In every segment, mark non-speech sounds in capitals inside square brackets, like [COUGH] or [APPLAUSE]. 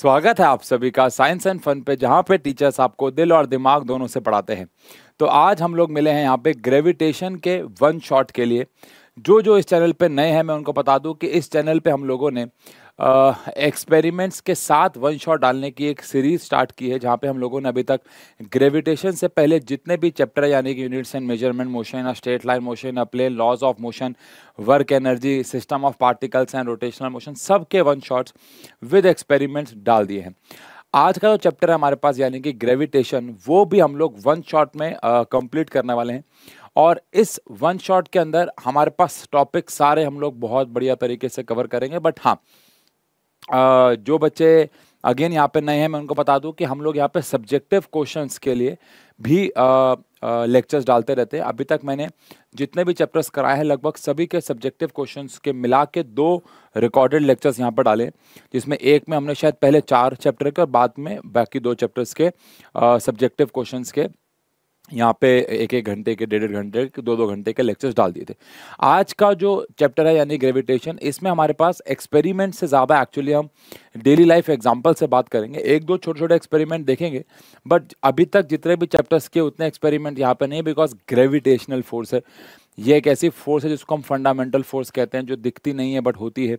स्वागत है आप सभी का साइंस एंड फन पे जहाँ पे टीचर्स आपको दिल और दिमाग दोनों से पढ़ाते हैं तो आज हम लोग मिले हैं यहाँ पे ग्रेविटेशन के वन शॉट के लिए जो जो इस चैनल पे नए हैं मैं उनको बता दूँ कि इस चैनल पे हम लोगों ने एक्सपेरिमेंट्स के साथ वन शॉट डालने की एक सीरीज स्टार्ट की है जहाँ पे हम लोगों ने अभी तक ग्रेविटेशन से पहले जितने भी चैप्टर यानी कि units and measurement motion straight line motion play laws of motion work energy system of particles and rotational motion सब के वन शॉट्स विद एक्सपेरिमेंट्स डाल दिए हैं आज का जो चैप्टर है हमारे पास यानी कि ग्रेविटेशन वो भी हम लोग वन शॉट में कंप्लीट करने वाले हैं और इस वन शॉट के अंदर हमारे पास टॉपिक सारे हम लोग बहुत बढ़िया तरीके से कवर करेंगे बट हाँ जो बच्चे अगेन यहाँ पे नए हैं मैं उनको बता दूँ कि हम लोग यहाँ पे सब्जेक्टिव क्वेश्चंस के लिए भी लेक्चर्स डालते रहते हैं अभी तक मैंने जितने भी चैप्टर्स कराए हैं लगभग सभी के सब्जेक्टिव क्वेश्चंस के मिला के दो रिकॉर्डेड लेक्चर्स यहाँ पर डाले जिसमें एक में हमने शायद पहले चार चैप्टर के और बाद में बाकी दो चैप्टर्स के सब्जेक्टिव क्वेश्चंस के यहाँ पे एक एक घंटे के डेढ़ डेढ़ घंटे के दो दो घंटे के लेक्चर्स डाल दिए थे आज का जो चैप्टर है यानी ग्रेविटेशन इसमें हमारे पास एक्सपेरिमेंट से ज़्यादा एक्चुअली हम डेली लाइफ एग्जांपल से बात करेंगे एक दो छोटे छोटे एक्सपेरिमेंट देखेंगे बट अभी तक जितने भी चैप्टर्स के उतने एक्सपेरिमेंट यहाँ पर नहीं बिकॉज ग्रेविटेशनल फोर्स है ये एक ऐसी फोर्स है जिसको हम फंडामेंटल फोर्स कहते हैं जो दिखती नहीं है बट होती है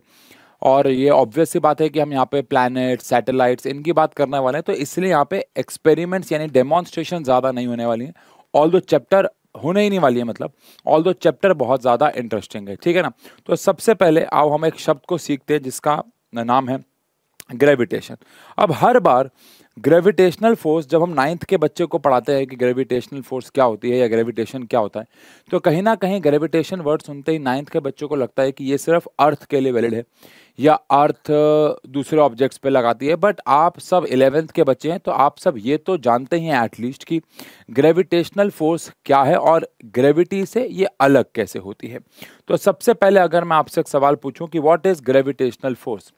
और ये ऑब्वियस सी बात है कि हम यहाँ पे प्लैनेट सैटेलाइट्स इनकी बात करने वाले हैं तो इसलिए यहाँ पे एक्सपेरिमेंट्स यानी डेमॉन्स्ट्रेशन ज़्यादा नहीं होने वाली हैं ऑल दो चैप्टर होने ही नहीं वाली है मतलब ऑल दो चैप्टर बहुत ज़्यादा इंटरेस्टिंग है ठीक है ना तो सबसे पहले आओ हम एक शब्द को सीखते हैं जिसका नाम है ग्रेविटेशन अब हर बार ग्रेविटेशनल फोर्स जब हम नाइन्थ के बच्चे को पढ़ाते हैं कि ग्रेविटेशनल फोर्स क्या होती है या ग्रेविटेशन क्या होता है तो कहीं ना कहीं ग्रेविटेशन वर्ड सुनते ही नाइन्थ के बच्चों को लगता है कि ये सिर्फ अर्थ के लिए वैलिड है या अर्थ दूसरे ऑब्जेक्ट्स पे लगाती है बट आप सब इलेवेंथ के बच्चे हैं तो आप सब ये तो जानते ही हैं एटलीस्ट कि ग्रेविटेशनल फोर्स क्या है और ग्रेविटी से ये अलग कैसे होती है तो सबसे पहले अगर मैं आपसे एक सवाल पूछूं कि व्हाट इज़ ग्रेविटेशनल फोर्स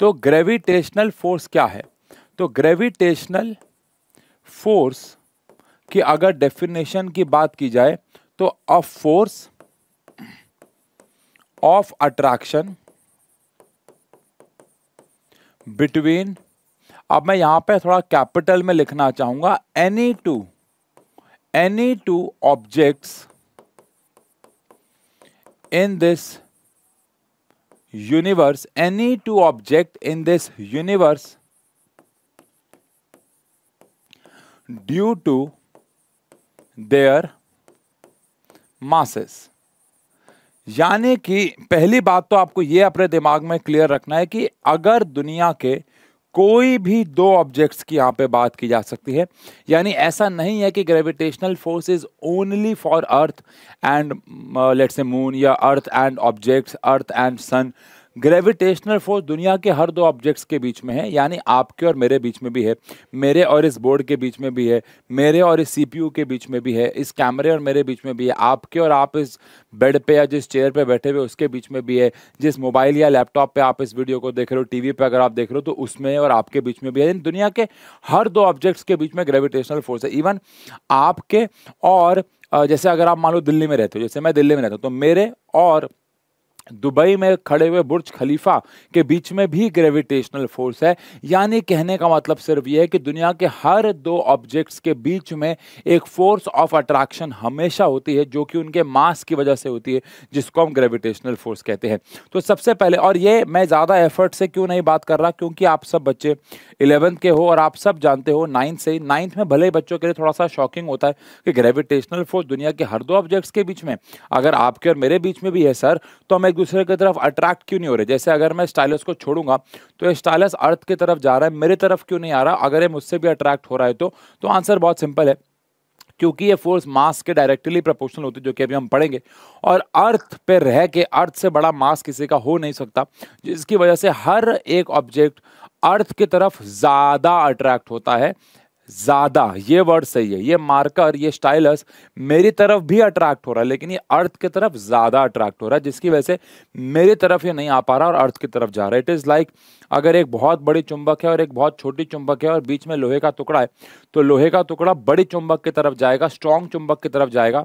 तो ग्रेविटेशनल फोर्स क्या है तो ग्रेविटेशनल फोर्स की अगर डेफिनेशन की बात की जाए तो a force of attraction between अब मैं यहां पे थोड़ा कैपिटल में लिखना चाहूंगा any two any two objects in this universe any two object in this universe due to their masses यानी कि पहली बात तो आपको यह अपने दिमाग में क्लियर रखना है कि अगर दुनिया के कोई भी दो ऑब्जेक्ट्स की यहाँ पे बात की जा सकती है यानी ऐसा नहीं है कि gravitational force is only for earth and let's say moon या earth and objects earth and sun gravitational force दुनिया के हर दो ऑब्जेक्ट्स के बीच में है यानी आपके और मेरे बीच में भी है मेरे और इस बोर्ड के बीच में भी है मेरे और इस सी के बीच में भी है इस कैमरे और मेरे बीच में भी है आपके और आप इस बेड पे या जिस चेयर पे बैठे हुए उसके बीच में भी है जिस मोबाइल या लैपटॉप पे आप इस वीडियो को देख रहे हो टीवी पे अगर आप देख रहे हो तो उसमें और आपके बीच में भी है दुनिया के हर दो ऑब्जेक्ट्स के बीच में ग्रेविटेशनल फोर्स है इवन आपके और जैसे अगर आप मान लो दिल्ली में रहते हो जैसे मैं दिल्ली में रहता हूँ तो मेरे और दुबई में खड़े हुए बुर्ज खलीफा के बीच में भी ग्रेविटेशनल फोर्स है यानी कहने का मतलब सिर्फ यह है कि दुनिया के हर दो ऑब्जेक्ट्स के बीच में एक फोर्स ऑफ अट्रैक्शन हमेशा होती है जो कि उनके मास की वजह से होती है जिसको हम ग्रेविटेशनल फोर्स कहते हैं तो सबसे पहले और ये मैं ज़्यादा एफर्ट से क्यों नहीं बात कर रहा क्योंकि आप सब बच्चे इलेवंथ के हो और आप सब जानते हो नाइन्थ से नाइन्थ में भले बच्चों के लिए थोड़ा सा शॉकिंग होता है कि ग्रेविटेशनल फोर्स दुनिया के हर दो ऑब्जेक्ट्स के बीच में अगर आपके और मेरे बीच में भी है सर तो हम एक दूसरे की तरफ अट्रैक्ट क्यों नहीं हो रहे जैसे अगर मैं स्टाइलस को छोड़ूंगा तो ये स्टाइलस अर्थ की तरफ जा रहा है मेरे तरफ क्यों नहीं आ रहा अगर ये मुझसे भी अट्रैक्ट हो रहा है तो, तो आंसर बहुत सिंपल है क्योंकि ये फोर्स मास के डायरेक्टली प्रोपोर्शनल होती है जो कि अभी हम पढ़ेंगे और अर्थ पे रह के अर्थ से बड़ा मास किसी का हो नहीं सकता जिसकी वजह से हर एक ऑब्जेक्ट अर्थ की तरफ ज़्यादा अट्रैक्ट होता है ज़्यादा ये वर्ड सही है ये मार्कर ये स्टाइलस मेरी तरफ भी अट्रैक्ट हो रहा है लेकिन ये अर्थ की तरफ ज़्यादा अट्रैक्ट हो रहा है जिसकी वजह से मेरी तरफ ये नहीं आ पा रहा और अर्थ की तरफ जा रहा है इट इज़ लाइक अगर एक बहुत बड़ी चुंबक है और एक बहुत छोटी चुंबक है और बीच में लोहे का टुकड़ा है तो लोहे का टुकड़ा बड़ी चुंबक की तरफ जाएगा स्ट्रॉन्ग चुंबक की तरफ जाएगा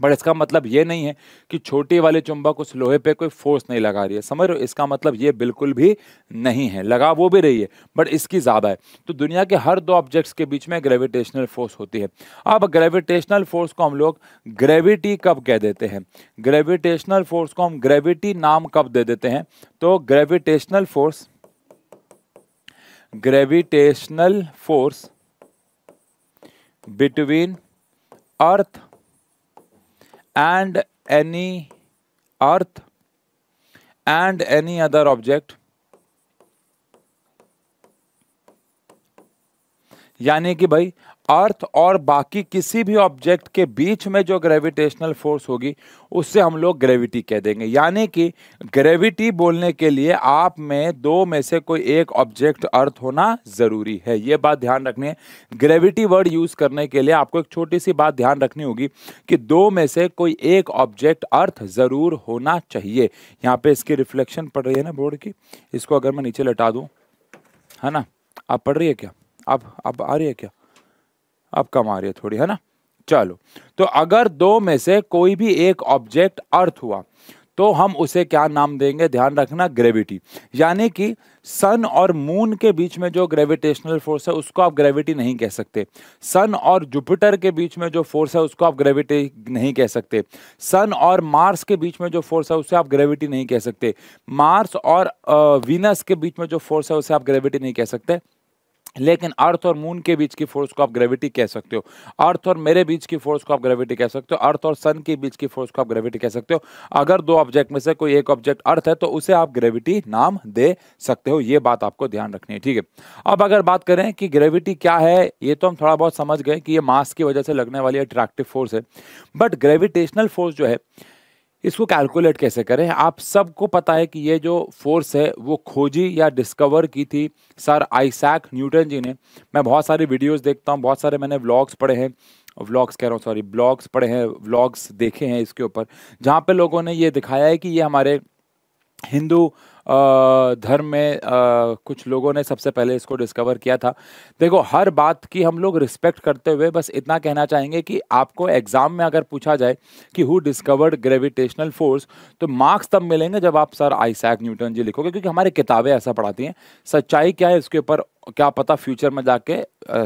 बट इसका मतलब ये नहीं है कि छोटी वाले चुंबक उस लोहे पे कोई फोर्स नहीं लगा रही है समझ रहे हो इसका मतलब ये बिल्कुल भी नहीं है लगा वो भी रही है बट इसकी ज़्यादा है तो दुनिया के हर दो ऑब्जेक्ट्स के बीच में ग्रेविटेशनल फोर्स होती है अब ग्रेविटेशनल फोर्स को हम लोग ग्रेविटी कब कह देते हैं ग्रेविटेशनल फोर्स को हम ग्रेविटी नाम कब दे देते हैं तो gravitational force gravitational force between earth and any earth and any other object यानी कि भाई अर्थ और बाकी किसी भी ऑब्जेक्ट के बीच में जो ग्रेविटेशनल फोर्स होगी उससे हम लोग ग्रेविटी कह देंगे यानी कि ग्रेविटी बोलने के लिए आप में दो में से कोई एक ऑब्जेक्ट अर्थ होना ज़रूरी है ये बात ध्यान रखनी है ग्रेविटी वर्ड यूज़ करने के लिए आपको एक छोटी सी बात ध्यान रखनी होगी कि दो में से कोई एक ऑब्जेक्ट अर्थ ज़रूर होना चाहिए यहाँ पे इसकी रिफ्लेक्शन पड़ रही है ना बोर्ड की इसको अगर मैं नीचे लटा दूँ है ना आप पढ़ रही है क्या आप आ रही है क्या अब कम आ रही है थोड़ी है ना चलो तो अगर दो में से कोई भी एक ऑब्जेक्ट अर्थ हुआ तो हम उसे क्या नाम देंगे ध्यान रखना ग्रेविटी यानी कि सन और मून के बीच में जो ग्रेविटेशनल फोर्स है उसको आप ग्रेविटी नहीं कह सकते सन और जुपिटर के बीच में जो फोर्स है उसको आप ग्रेविटी नहीं कह सकते सन और मार्स के बीच में जो फोर्स है उसे आप ग्रेविटी नहीं कह सकते मार्स और वीनस के बीच में जो फोर्स है उसे आप ग्रेविटी नहीं कह सकते लेकिन अर्थ और मून के बीच की फोर्स को आप ग्रेविटी कह सकते हो अर्थ और मेरे बीच की फोर्स को आप ग्रेविटी कह सकते हो अर्थ और सन के बीच की फोर्स को आप ग्रेविटी कह सकते हो अगर दो ऑब्जेक्ट में से कोई एक ऑब्जेक्ट अर्थ है तो उसे आप ग्रेविटी नाम दे सकते हो ये बात आपको ध्यान रखनी है ठीक है अब अगर बात करें कि ग्रेविटी क्या है ये तो हम थोड़ा बहुत समझ गए कि ये मास की वजह से लगने वाली अट्रैक्टिव फोर्स है बट ग्रेविटेशनल फोर्स जो है इसको कैलकुलेट कैसे करें आप सबको पता है कि ये जो फोर्स है वो खोजी या डिस्कवर की थी सर आइसैक न्यूटन जी ने मैं बहुत सारी वीडियोस देखता हूँ बहुत सारे मैंने व्लॉग्स पढ़े हैं व्लॉग्स कह रहा हूँ सॉरी ब्लॉग्स पढ़े हैं व्लॉग्स देखे हैं इसके ऊपर जहाँ पे लोगों ने ये दिखाया है कि ये हमारे हिंदू धर्म में कुछ लोगों ने सबसे पहले इसको डिस्कवर किया था देखो हर बात की हम लोग रिस्पेक्ट करते हुए बस इतना कहना चाहेंगे कि आपको एग्जाम में अगर पूछा जाए कि हु डिस्कवर्ड ग्रेविटेशनल फोर्स तो मार्क्स तब मिलेंगे जब आप सर आइसैक न्यूटन जी लिखोगे क्योंकि हमारी किताबें ऐसा पढ़ाती हैं सच्चाई क्या है इसके ऊपर क्या पता फ्यूचर में जाके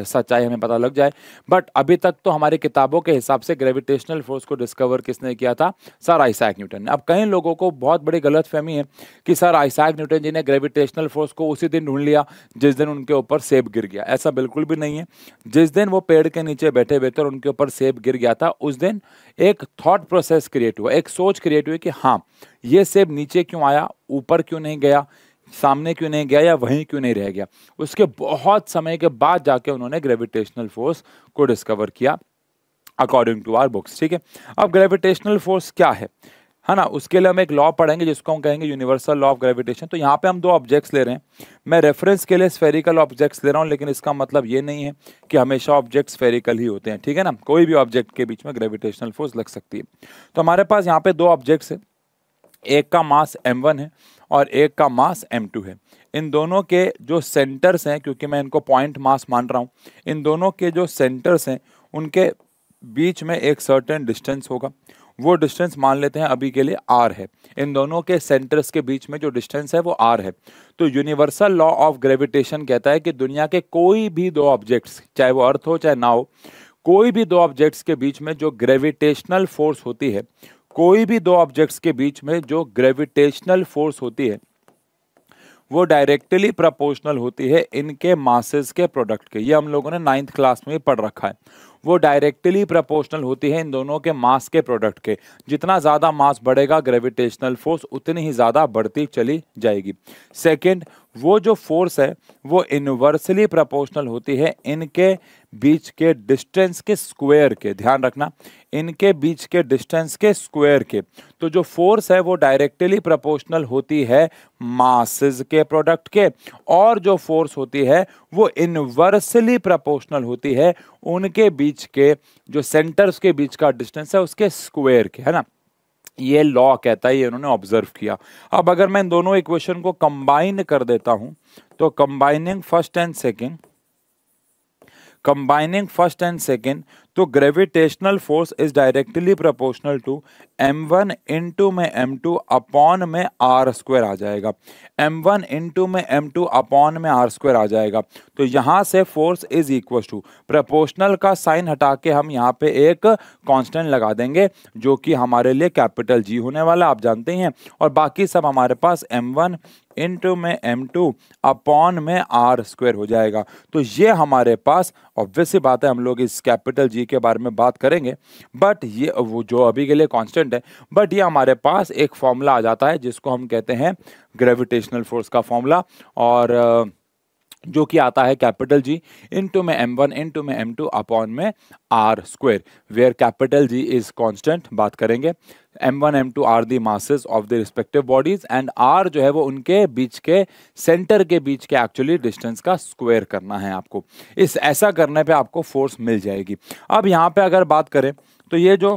सच्चाई हमें पता लग जाए बट अभी तक तो हमारी किताबों के हिसाब से ग्रेविटेशनल फोर्स को डिस्कवर किसने किया था सर आइसैक न्यूटन ने अब कई लोगों को बहुत बड़ी गलत फहमी है कि सर आइसैक न्यूटन जी ने ग्रेविटेशनल फोर्स को उसी दिन ढूंढ लिया जिस दिन उनके ऊपर सेब गिर गया ऐसा बिल्कुल भी नहीं है जिस दिन वो पेड़ के नीचे बैठे बैठे उनके ऊपर सेब गिर गया था उस दिन एक थॉट प्रोसेस क्रिएट हुआ एक सोच क्रिएट हुई कि हाँ ये सेब नीचे क्यों आया ऊपर क्यों नहीं गया सामने क्यों नहीं गया या वहीं क्यों नहीं रह गया उसके बहुत समय के बाद जाके उन्होंने ग्रेविटेशनल फोर्स को डिस्कवर किया अकॉर्डिंग टू आर बुक्स ठीक है अब ग्रेविटेशनल फोर्स क्या है है ना उसके लिए हम एक लॉ पढ़ेंगे जिसको हम कहेंगे यूनिवर्सल लॉ ऑफ ग्रेविटेशन तो यहाँ पे हम दो ऑब्जेक्ट्स ले रहे हैं मैं रेफरेंस के लिए स्फेरिकल ऑब्जेक्ट्स ले रहा हूँ लेकिन इसका मतलब ये नहीं है कि हमेशा ऑब्जेक्ट स्फेरिकल ही होते हैं ठीक है ना कोई भी ऑब्जेक्ट के बीच में ग्रेविटेशनल फोर्स लग सकती है तो हमारे पास यहाँ पे दो ऑब्जेक्ट्स है एक का मास एम वन है और एक का मास m2 है इन दोनों के जो सेंटर्स हैं क्योंकि मैं इनको पॉइंट मास मान रहा हूँ इन दोनों के जो सेंटर्स हैं उनके बीच में एक सर्टेन डिस्टेंस होगा वो डिस्टेंस मान लेते हैं अभी के लिए आर है इन दोनों के सेंटर्स के बीच में जो डिस्टेंस है वो आर है तो यूनिवर्सल लॉ ऑफ ग्रेविटेशन कहता है कि दुनिया के कोई भी दो ऑब्जेक्ट्स चाहे वो अर्थ हो चाहे ना हो कोई भी दो ऑब्जेक्ट्स के बीच में जो ग्रेविटेशनल फोर्स होती है कोई भी दो ऑब्जेक्ट्स के बीच में जो ग्रेविटेशनल फोर्स होती है वो डायरेक्टली प्रोपोर्शनल होती है इनके मासेस के प्रोडक्ट के ये हम लोगों ने नाइन्थ क्लास में पढ़ रखा है वो डायरेक्टली प्रोपोर्शनल होती है इन दोनों के मास के प्रोडक्ट के जितना ज़्यादा मास बढ़ेगा ग्रेविटेशनल फोर्स उतनी ही ज़्यादा बढ़ती चली जाएगी सेकंड वो जो फोर्स है वो इनवर्सली प्रोपोर्शनल होती है इनके बीच के डिस्टेंस के स्क्वायर के ध्यान रखना इनके बीच के डिस्टेंस के स्क्वायर के तो जो फोर्स है वो डायरेक्टली प्रोपोर्शनल होती है मासेस के प्रोडक्ट के और जो फोर्स होती है वो इनवर्सली प्रोपोर्शनल होती है उनके बीच के जो सेंटर्स के बीच का डिस्टेंस है उसके स्क्वायर के है ना ये लॉ कहता है ये उन्होंने ऑब्जर्व किया अब अगर मैं दोनों इक्वेशन को कंबाइन कर देता हूं तो combining first and second combining first and second तो gravitational force is directly proportional to M one into में एम टू अपॉन में आर स्क्वायर आ जाएगा एम वन इन टू में एम टू अपॉन में आर स्क्वायर आ जाएगा तो यहाँ से force is equal to proportional का साइन हटा के हम यहाँ पे एक कांस्टेंट लगा देंगे जो कि हमारे लिए कैपिटल जी होने वाला आप जानते ही हैं और बाकी सब हमारे पास एम वन इंटू में एम टू अपॉन में आर स्क्वायर हो जाएगा तो ये हमारे पास ऑब्वियसली बात है हम लोग इस कैपिटल जी के बारे में बात करेंगे बट ये वो जो अभी के लिए कांस्टेंट है बट ये हमारे पास एक फॉर्मूला आ जाता है जिसको हम कहते हैं ग्रेविटेशनल फोर्स का फॉर्मूला और जो कि आता है कैपिटल जी इनटू में एम वन इंटू में एम टू अपॉन में R square where capital G is constant बात करेंगे M one M two R the masses of the respective bodies and R जो है वो उनके बीच के सेंटर के बीच के एक्चुअली डिस्टेंस का स्क्वेयर करना है आपको इस ऐसा करने पे आपको फोर्स मिल जाएगी अब यहाँ पे अगर बात करें तो ये जो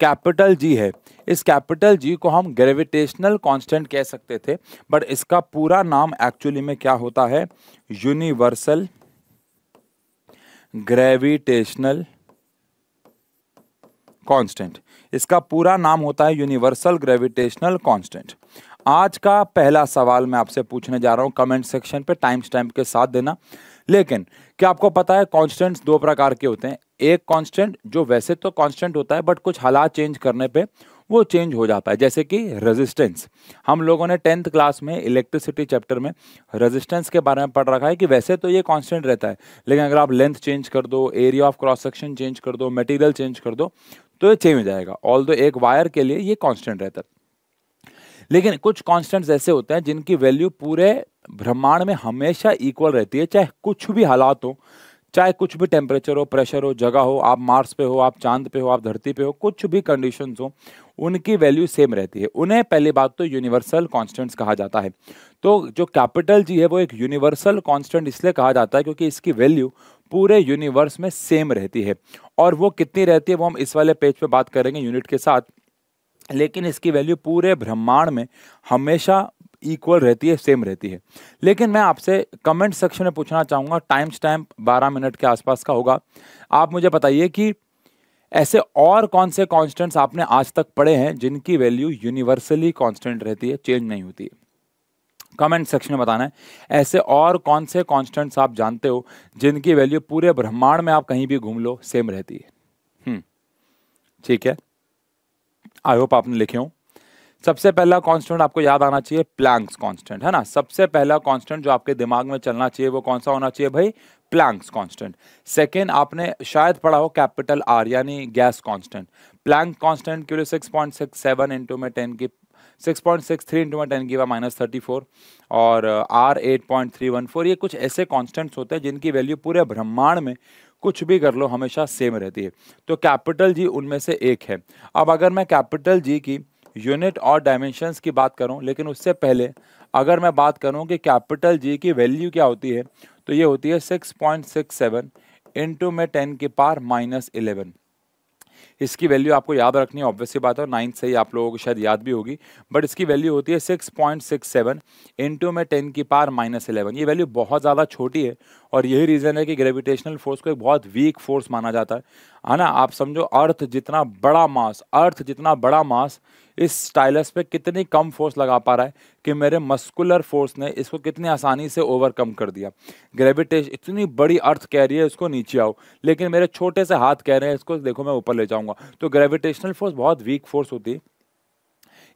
कैपिटल जी है इस कैपिटल जी को हम ग्रेविटेशनल कांस्टेंट कह सकते थे बट इसका पूरा नाम एक्चुअली में क्या होता है यूनिवर्सल ग्रेविटेशनल कांस्टेंट इसका पूरा नाम होता है यूनिवर्सल ग्रेविटेशनल कांस्टेंट आज का पहला सवाल मैं आपसे पूछने जा रहा हूँ कमेंट सेक्शन पे टाइम स्टैम्प के साथ देना लेकिन क्या आपको पता है कांस्टेंट्स दो प्रकार के होते हैं एक कांस्टेंट जो वैसे तो कांस्टेंट होता है बट कुछ हालात चेंज करने पे वो चेंज हो जाता है जैसे कि रेजिस्टेंस हम लोगों ने टेंथ क्लास में इलेक्ट्रिसिटी चैप्टर में रेजिस्टेंस के बारे में पढ़ रखा है कि वैसे तो ये कांस्टेंट रहता है लेकिन अगर आप लेंथ चेंज कर दो area of cross section change कर दो मटेरियल चेंज कर दो तो ये चेंज हो जाएगा ऑल दो एक वायर के लिए ये कॉन्स्टेंट रहता है लेकिन कुछ कांस्टेंट्स ऐसे होते हैं जिनकी वैल्यू पूरे ब्रह्मांड में हमेशा इक्वल रहती है चाहे कुछ भी हालात हो चाहे कुछ भी टेम्परेचर हो प्रेशर हो जगह हो आप मार्स पे हो आप चांद पे हो आप धरती पे हो कुछ भी कंडीशन हो उनकी वैल्यू सेम रहती है उन्हें पहली बात तो यूनिवर्सल कॉन्स्टेंट्स कहा जाता है तो जो कैपिटल जी है वो एक यूनिवर्सल कॉन्स्टेंट इसलिए कहा जाता है क्योंकि इसकी वैल्यू पूरे यूनिवर्स में सेम रहती है और वो कितनी रहती है वो हम इस वाले पेज पे बात करेंगे यूनिट के साथ लेकिन इसकी वैल्यू पूरे ब्रह्मांड में हमेशा इक्वल रहती है सेम रहती है लेकिन मैं आपसे कमेंट सेक्शन में पूछना चाहूँगा टाइम स्टैम्प बारह मिनट के आसपास का होगा आप मुझे बताइए कि ऐसे और कौन से कॉन्स्टेंट्स आपने आज तक पढ़े हैं जिनकी वैल्यू यूनिवर्सली कॉन्स्टेंट रहती है चेंज नहीं होती है कमेंट सेक्शन में बताना है ऐसे और कौन से कॉन्स्टेंट्स आप जानते हो जिनकी वैल्यू पूरे ब्रह्मांड में आप कहीं भी घूम लो सेम रहती है हम्म, ठीक है आई होप आपने लिखे हों सबसे पहला कांस्टेंट आपको याद आना चाहिए प्लैंक्स कांस्टेंट है ना सबसे पहला कांस्टेंट जो आपके दिमाग में चलना चाहिए वो कौन सा होना चाहिए भाई प्लैंक्स कांस्टेंट सेकेंड आपने शायद पढ़ा हो कैपिटल आर यानी गैस कांस्टेंट प्लैंक कांस्टेंट क्यों six point six seven into में टेन की six point six three into में टेन की माइनस थर्टी फोर और R eight point three one four ये कुछ ऐसे कॉन्स्टेंट्स होते हैं जिनकी वैल्यू पूरे ब्रह्मांड में कुछ भी कर लो हमेशा सेम रहती है तो कैपिटल जी उनमें से एक है अब अगर मैं कैपिटल जी की यूनिट और डायमेंशंस की बात करूं लेकिन उससे पहले अगर मैं बात करूं कि कैपिटल जी की वैल्यू क्या होती है तो ये होती है six point six seven into में टेन के पार माइनस इलेवन इसकी वैल्यू आपको याद रखनी है ऑब्वियसली बात है नाइन्थ से ही आप लोगों को शायद याद भी होगी बट इसकी वैल्यू होती है six point six seven into में टेन की पार माइनस इलेवन ये वैल्यू बहुत ज़्यादा छोटी है और यही रीज़न है कि ग्रेविटेशनल फोर्स को एक बहुत वीक फोर्स माना जाता है है ना आप समझो अर्थ जितना बड़ा मास अर्थ जितना बड़ा मास इस स्टाइलस पे कितनी कम फोर्स लगा पा रहा है कि मेरे मस्कुलर फोर्स ने इसको कितनी आसानी से ओवरकम कर दिया ग्रेविटेशन इतनी बड़ी अर्थ कह रही है इसको नीचे आओ लेकिन मेरे छोटे से हाथ कह रहे हैं इसको देखो मैं ऊपर ले जाऊंगा तो ग्रेविटेशनल फोर्स बहुत वीक फोर्स होती है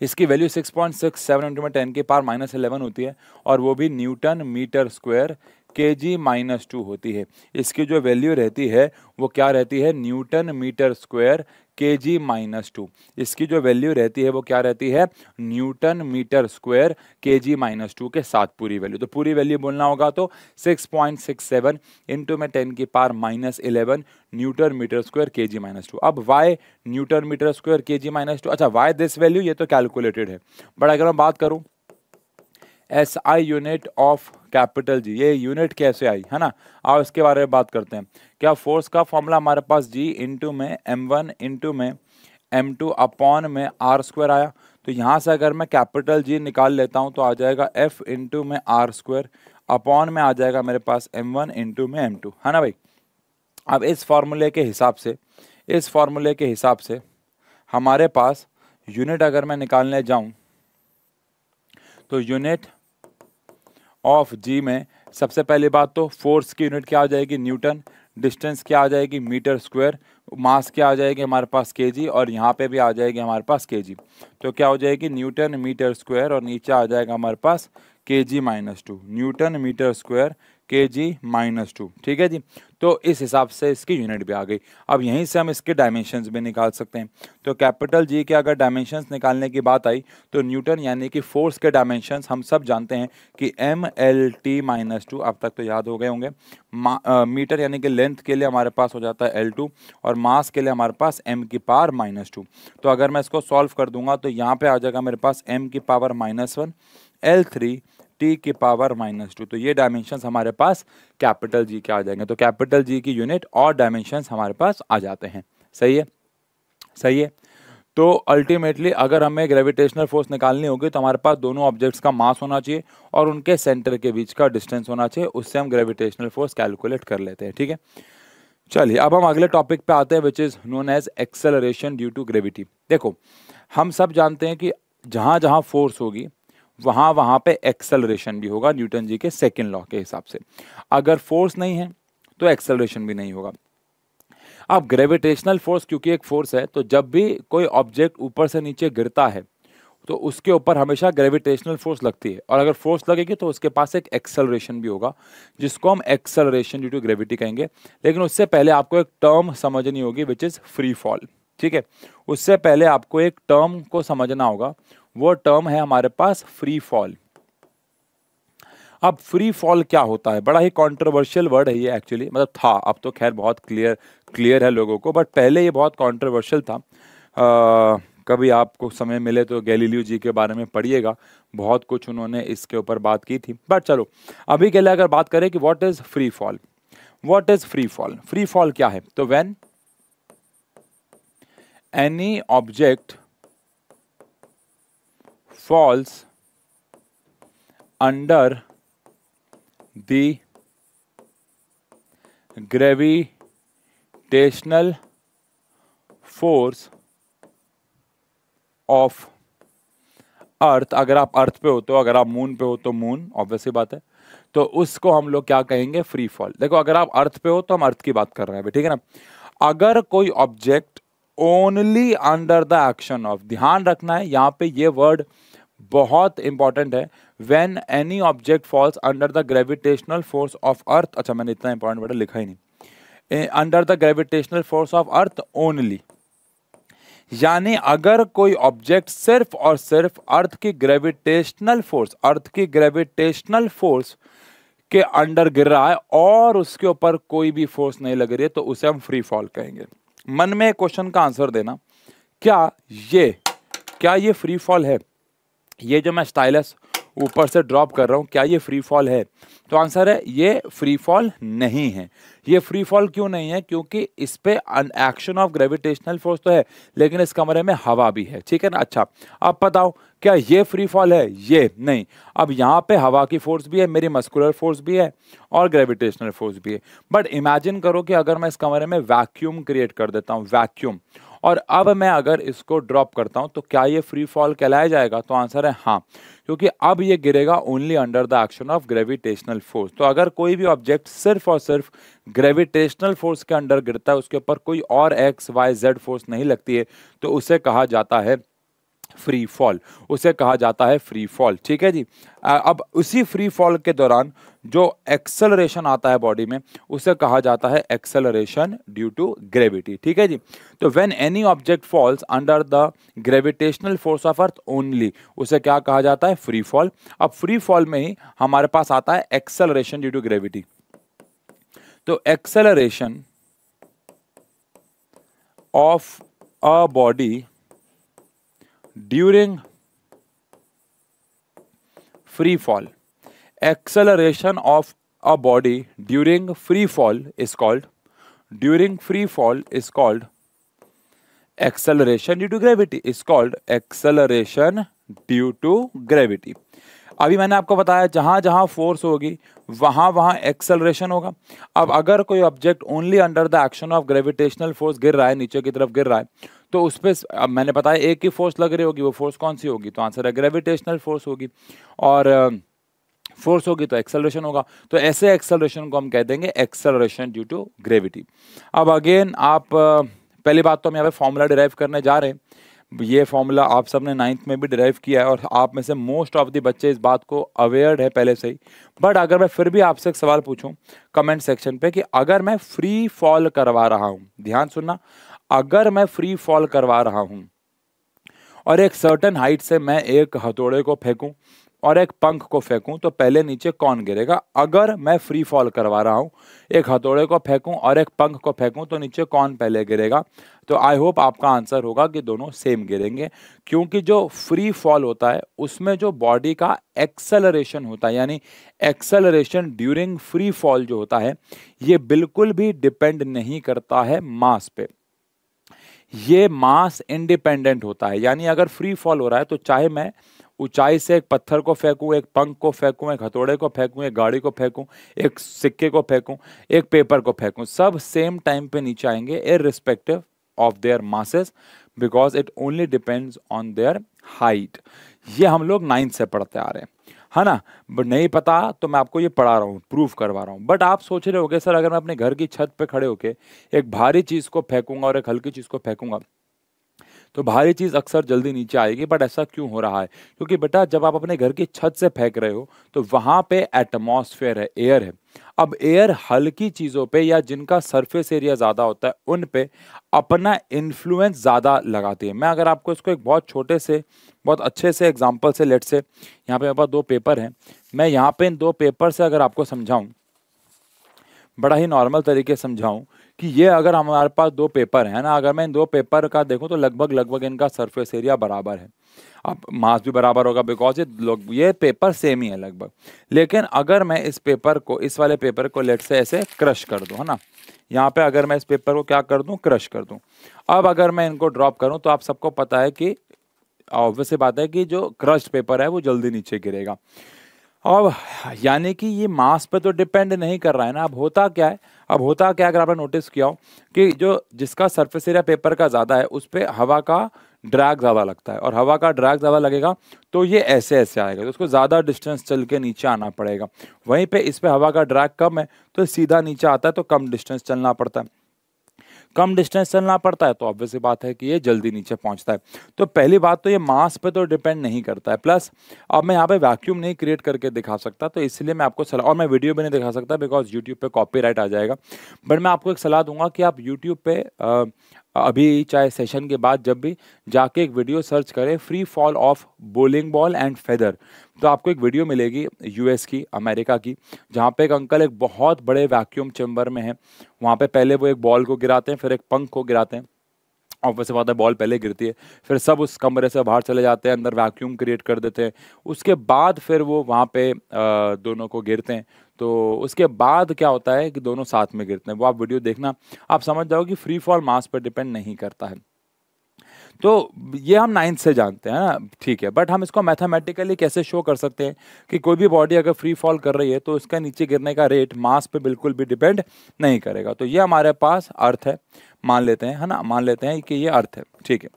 इसकी value 6.6 point six seven into ten के पार माइनस एलेवन होती है और वो भी Newton metre square K G minus to होती है इसकी जो वैल्यू रहती है वो क्या रहती है Newton metre square K G minus to इसकी जो वैल्यू रहती है वो क्या रहती है Newton metre square K G minus to के साथ पूरी वैल्यू तो पूरी वैल्यू बोलना होगा तो six point six seven into में टेन की power minus eleven newton metre square K G minus two अब why newton metre square K G minus two अच्छा वाई दिस वैल्यू ये तो कैलकुलेटेड है बट अगर मैं बात करूँ S I unit of capital G ये यूनिट कैसे आई है ना आप इसके बारे में बात करते हैं क्या फोर्स का फॉर्मूला हमारे पास जी इंटू में एम वन इंटू में एम टू अपॉन में आर स्क्वायर आया तो यहाँ से अगर मैं कैपिटल जी निकाल लेता हूँ तो आ जाएगा एफ इंटू में आर स्क्वायर अपॉन में आ जाएगा मेरे पास एम वन इंटू में एम टू है ना भाई अब इस फार्मूले के हिसाब से इस फार्मूले के हिसाब से हमारे पास यूनिट अगर मैं निकालने जाऊँ तो यूनिट ऑफ जी में सबसे पहली बात तो फोर्स की यूनिट क्या हो जाएगी न्यूटन डिस्टेंस क्या आ जाएगी मीटर स्क्वायर मास क्या आ जाएगी हमारे पास के जी और यहाँ पे भी आ जाएगी हमारे पास के जी तो क्या हो जाएगी न्यूटन मीटर स्क्वायर और नीचे आ जाएगा हमारे पास K G minus two newton metre square K G minus to ठीक है जी तो इस हिसाब से इसकी यूनिट भी आ गई अब यहीं से हम इसके डायमेंशंस भी निकाल सकते हैं तो कैपिटल जी के अगर डायमेंशंस निकालने की बात आई तो न्यूटन यानी कि फोर्स के डायमेंशंस हम सब जानते हैं कि M L T minus two अब तक तो याद हो गए होंगे मीटर यानी कि लेंथ के लिए हमारे पास हो जाता है एल टू और मास के लिए हमारे पास एम की पावर माइनस टू तो अगर मैं इसको सॉल्व कर दूंगा तो यहाँ पर आ जाएगा मेरे पास एम की power minus one L three T के पावर माइनस टू तो ये डायमेंशन हमारे पास कैपिटल जी के आ जाएंगे तो कैपिटल जी की यूनिट और डायमेंशन हमारे पास आ जाते हैं सही है सही है तो अल्टीमेटली अगर हमें ग्रेविटेशनल फोर्स निकालनी होगी तो हमारे पास दोनों ऑब्जेक्ट्स का मास होना चाहिए और उनके सेंटर के बीच का डिस्टेंस होना चाहिए उससे हम ग्रेविटेशनल फोर्स कैलकुलेट कर लेते हैं ठीक है चलिए अब हम अगले टॉपिक पे आते हैं which is known as acceleration due to gravity देखो हम सब जानते हैं कि जहाँ जहाँ फोर्स होगी वहाँ वहाँ पे एक्सेलरेशन भी होगा न्यूटन जी के सेकेंड लॉ के हिसाब से अगर फोर्स नहीं है तो एक्सेलरेशन भी नहीं होगा अब ग्रेविटेशनल फोर्स क्योंकि एक फोर्स है तो जब भी कोई ऑब्जेक्ट ऊपर से नीचे गिरता है तो उसके ऊपर हमेशा ग्रेविटेशनल फोर्स लगती है और अगर फोर्स लगेगी तो उसके पास एक एक्सेलरेशन भी होगा जिसको हम एक्सेलरेशन ड्यू टू ग्रेविटी कहेंगे लेकिन उससे पहले आपको एक टर्म समझनी होगी विच इज़ फ्री फॉल ठीक है उससे पहले आपको एक टर्म को समझना होगा वो टर्म है हमारे पास फ्री फॉल अब फ्री फॉल क्या होता है बड़ा ही कंट्रोवर्शियल वर्ड है ये एक्चुअली मतलब था अब तो खैर बहुत क्लियर क्लियर है लोगों को बट पहले ये बहुत कंट्रोवर्शियल था आ, कभी आपको समय मिले तो गैलीलियो जी के बारे में पढ़िएगा बहुत कुछ उन्होंने इसके ऊपर बात की थी बट चलो अभी के लिए अगर बात करें कि what is free fall what is free fall free fall क्या है तो when any object falls under the gravitational force of earth अगर आप अर्थ पे हो तो अगर आप मून पे हो तो मून ऑब्वियसली बात है तो उसको हम लोग क्या कहेंगे फ्री फॉल देखो अगर आप अर्थ पे हो तो हम अर्थ की बात कर रहे हैं ठीक है ना अगर कोई object only under the action of ध्यान रखना है यहां पे ये वर्ड बहुत इंपॉर्टेंट है when any object falls under the gravitational force of earth अच्छा मैंने इतना इंपॉर्टेंट बेटा लिखा ही नहीं under the gravitational force of earth only यानी अगर कोई ऑब्जेक्ट सिर्फ और सिर्फ अर्थ की ग्रेविटेशनल फोर्स अर्थ की ग्रेविटेशनल फोर्स के अंडर गिर रहा है और उसके ऊपर कोई भी फोर्स नहीं लग रही है तो उसे हम फ्री फॉल कहेंगे मन में क्वेश्चन का आंसर देना क्या ये क्या ये फ्री फॉल है ये जो मैं स्टाइलस ऊपर से ड्रॉप कर रहा हूँ क्या ये फ्री फॉल है तो आंसर है ये फ्री फॉल नहीं है ये फ्री फॉल क्यों नहीं है क्योंकि इस पर एक्शन ऑफ ग्रेविटेशनल फोर्स तो है लेकिन इस कमरे में हवा भी है ठीक है ना अच्छा अब बताओ क्या ये फ्री फॉल है ये नहीं अब यहाँ पे हवा की फोर्स भी है मेरी मस्कुलर फोर्स भी है और ग्रेविटेशनल फोर्स भी है बट इमेजिन करो कि अगर मैं इस कमरे में वैक्यूम क्रिएट कर देता हूँ वैक्यूम और अब मैं अगर इसको ड्रॉप करता हूँ तो क्या ये फ्री फॉल कहलाया जाएगा तो आंसर है हाँ क्योंकि अब ये गिरेगा only under the action of gravitational force तो अगर कोई भी ऑब्जेक्ट सिर्फ और सिर्फ ग्रेविटेशनल फोर्स के अंडर गिरता है उसके ऊपर कोई और एक्स वाई जेड फोर्स नहीं लगती है तो उसे कहा जाता है फ्री फॉल उसे कहा जाता है फ्री फॉल ठीक है जी अब उसी फ्री फॉल के दौरान जो एक्सेलरेशन आता है बॉडी में उसे कहा जाता है एक्सेलरेशन ड्यू टू ग्रेविटी ठीक है जी तो when any object falls under the gravitational force of earth only उसे क्या कहा जाता है फ्री फॉल अब फ्री फॉल में ही हमारे पास आता है एक्सेलरेशन ड्यू टू ग्रेविटी तो acceleration of a body during free fall acceleration of a body during free fall is called during free fall is called acceleration due to gravity is called acceleration due to gravity अभी मैंने आपको बताया जहां जहां force होगी वहां वहां acceleration होगा अब अगर कोई object only under the action of gravitational force गिर रहा है नीचे की तरफ गिर रहा है तो उस पर अब मैंने बताया एक ही फोर्स लग रही होगी वो फोर्स कौन सी होगी तो आंसर है ग्रेविटेशनल फोर्स होगी और uh, फोर्स होगी तो एक्सेलरेशन होगा तो ऐसे एक्सेलरेशन को हम कह देंगे एक्सेलरेशन ड्यू टू ग्रेविटी अब अगेन आप पहली बात तो हम यहाँ पे फॉर्मूला डिराइव करने जा रहे हैं ये फॉर्मूला आप सब ने नाइन्थ में भी डिराइव किया है और आप में से मोस्ट ऑफ दी बच्चे इस बात को अवेयर है पहले से ही बट अगर मैं फिर भी आपसे एक सवाल पूछूं कमेंट सेक्शन पे कि अगर मैं फ्री फॉल करवा रहा हूं ध्यान सुनना अगर मैं फ्री फॉल करवा रहा हूं और एक सर्टन हाइट से मैं एक हथौड़े को फेंकूं और एक पंख को फेंकूं तो पहले नीचे कौन गिरेगा अगर मैं फ्री फॉल करवा रहा हूं एक हथौड़े को फेंकूं और एक पंख को फेंकूं तो नीचे कौन पहले गिरेगा तो आई होप आपका आंसर होगा कि दोनों सेम गिरेंगे क्योंकि जो फ्री फॉल होता है उसमें जो बॉडी का एक्सेलरेशन होता है यानी एक्सेलरेशन ड्यूरिंग फ्री फॉल जो होता है ये बिल्कुल भी डिपेंड नहीं करता है मास पे ये मास इंडिपेंडेंट होता है यानी अगर फ्री फॉल हो रहा है तो चाहे मैं ऊंचाई से एक पत्थर को फेंकूं एक पंख को फेंकूं एक हथौड़े को फेंकूं एक गाड़ी को फेंकूं एक सिक्के को फेंकूं एक पेपर को फेंकूं सब सेम टाइम पे नीचे आएंगे irrespective of their masses because it only depends on their height ये हम लोग नाइन्थ से पढ़ते आ रहे हैं है ना बट नहीं पता तो मैं आपको ये पढ़ा रहा हूँ प्रूफ करवा रहा हूँ बट आप सोच रहे हो सर अगर मैं अपने घर की छत पे खड़े होके एक भारी चीज़ को फेंकूंगा और एक हल्की चीज़ को फेंकूंगा तो भारी चीज़ अक्सर जल्दी नीचे आएगी बट ऐसा क्यों हो रहा है क्योंकि बेटा जब आप अपने घर की छत से फेंक रहे हो तो वहाँ पे एटमोसफेयर है एयर है अब एयर हल्की चीज़ों पे या जिनका सरफेस एरिया ज़्यादा होता है उन पे अपना इन्फ्लुएंस ज़्यादा लगाती है मैं अगर आपको इसको एक बहुत छोटे से बहुत अच्छे से एग्जाम्पल से लेट से यहाँ पे मेरे पास दो पेपर हैं मैं यहाँ पे इन दो पेपर से अगर आपको समझाऊँ बड़ा ही नॉर्मल तरीके समझाऊँ कि ये अगर हमारे पास दो पेपर हैं ना अगर मैं इन दो पेपर का देखूँ तो लगभग लगभग इनका सरफेस एरिया बराबर है अब मास भी बराबर होगा बिकॉज ये लोग ये पेपर सेम ही है लगभग लेकिन अगर मैं इस पेपर को इस वाले पेपर को लेट से ऐसे क्रश कर दूँ है ना यहाँ पे अगर मैं इस पेपर को क्या कर दूँ क्रश कर दूँ अब अगर मैं इनको ड्रॉप करूँ तो आप सबको पता है कि ऑब्वियस बात है कि जो क्रश्ड पेपर है वो जल्दी नीचे गिरेगा अब यानी कि ये मास पे तो डिपेंड नहीं कर रहा है ना अब होता क्या है अब होता क्या अगर आपने नोटिस किया हो कि जो जिसका सरफेस एरिया पेपर का ज़्यादा है उस पर हवा का ड्रैग ज़्यादा लगता है और हवा का ड्रैग ज़्यादा लगेगा तो ये ऐसे ऐसे आएगा तो उसको ज़्यादा डिस्टेंस चल के नीचे आना पड़ेगा वहीं पे इस पर हवा का ड्रैग कम है तो सीधा नीचे आता है तो कम डिस्टेंस चलना पड़ता है कम डिस्टेंस चलना पड़ता है तो ऑब्वियस बात है कि ये जल्दी नीचे पहुंचता है तो पहली बात तो ये मास पे तो डिपेंड नहीं करता है प्लस अब मैं यहाँ पे वैक्यूम नहीं क्रिएट करके दिखा सकता तो इसलिए मैं आपको सलाह और मैं वीडियो भी नहीं दिखा सकता बिकॉज यूट्यूब पर कॉपी आ जाएगा बट मैं आपको एक सलाह दूंगा कि आप यूट्यूब पे अभी चाहे सेशन के बाद जब भी जाके एक वीडियो सर्च करें free fall of bowling ball and feather तो आपको एक वीडियो मिलेगी यूएस की अमेरिका की जहाँ पे एक अंकल एक बहुत बड़े वैक्यूम चैम्बर में है वहाँ पे पहले वो एक बॉल को गिराते हैं फिर एक पंख को गिराते हैं और वैसे बात है बॉल पहले गिरती है फिर सब उस कमरे से बाहर चले जाते हैं अंदर वैक्यूम क्रिएट कर देते हैं उसके बाद फिर वो वहाँ पे दोनों को गिरते हैं तो उसके बाद क्या होता है कि दोनों साथ में गिरते हैं वो आप वीडियो देखना आप समझ जाओ कि फ्री फॉल मास पर डिपेंड नहीं करता है तो ये हम नाइन्थ से जानते हैं ना ठीक है बट हम इसको मैथमेटिकली कैसे शो कर सकते हैं कि कोई भी बॉडी अगर फ्री फॉल कर रही है तो उसका नीचे गिरने का रेट मास पे बिल्कुल भी डिपेंड नहीं करेगा तो ये हमारे पास अर्थ है मान लेते हैं है ना मान लेते हैं कि ये अर्थ है ठीक है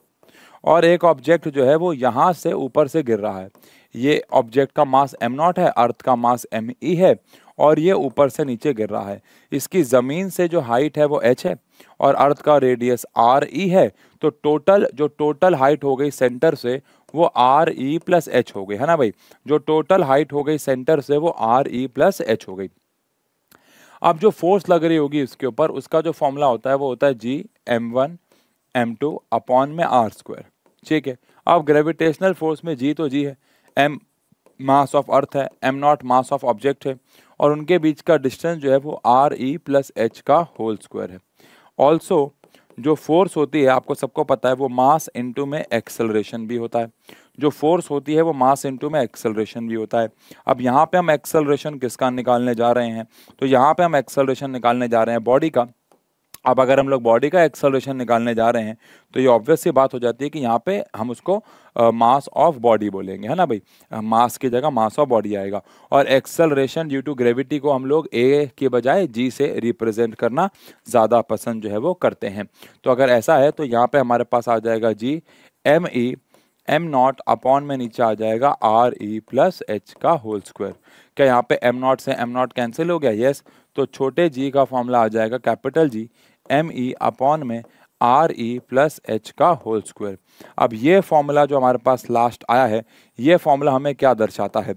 और एक ऑब्जेक्ट जो है वो यहाँ से ऊपर से गिर रहा है ये ऑब्जेक्ट का मास एम नॉट है अर्थ का मास एम ई है और ये ऊपर से नीचे गिर रहा है इसकी ज़मीन से जो हाइट है वो एच है और अर्थ का रेडियस आर ई है तो टोटल जो टोटल हाइट हो गई सेंटर से वो आर ई प्लस एच हो गई है ना भाई जो टोटल हाइट हो गई सेंटर से वो आर ई प्लस एच हो गई अब जो फोर्स लग रही होगी उसके ऊपर उसका जो फॉर्मूला होता है वो होता है G M one M two upon में आर स्क्वायर ठीक है अब ग्रेविटेशनल फोर्स में जी तो जी है एम मास ऑफ अर्थ है M naught mass of object है और उनके बीच का डिस्टेंस जो है वो आर ई प्लस एच का होल स्क्वायर है ऑल्सो जो फोर्स होती है आपको सबको पता है वो मास इंटू में एक्सेलरेशन भी होता है जो फोर्स होती है वो मास इंटू में एक्सेलरेशन भी होता है अब यहाँ पे हम एक्सेलरेशन किसका निकालने जा रहे हैं तो यहाँ पे हम एक्सेलरेशन निकालने जा रहे हैं बॉडी का अब अगर हम लोग बॉडी का एक्सलेशन निकालने जा रहे हैं तो ये ऑब्वियस सी बात हो जाती है कि यहाँ पे हम उसको मास ऑफ बॉडी बोलेंगे है ना भाई मास की जगह मास ऑफ बॉडी आएगा और एक्सलरेशन ड्यू टू ग्रेविटी को हम लोग ए के बजाय जी से रिप्रेजेंट करना ज़्यादा पसंद जो है वो करते हैं तो अगर ऐसा है तो यहाँ पे हमारे पास आ जाएगा G M E M not upon में नीचे आ जाएगा आर ई प्लस एच का होल स्क्वायर क्या यहाँ पे एम नॉट से एम नॉट कैंसिल हो गया यस yes. तो छोटे जी का फॉर्मूला आ जाएगा capital G M E upon में आर ई प्लस एच का होल स्क्वायर अब ये फॉर्मूला जो हमारे पास लास्ट आया है ये फॉर्मूला हमें क्या दर्शाता है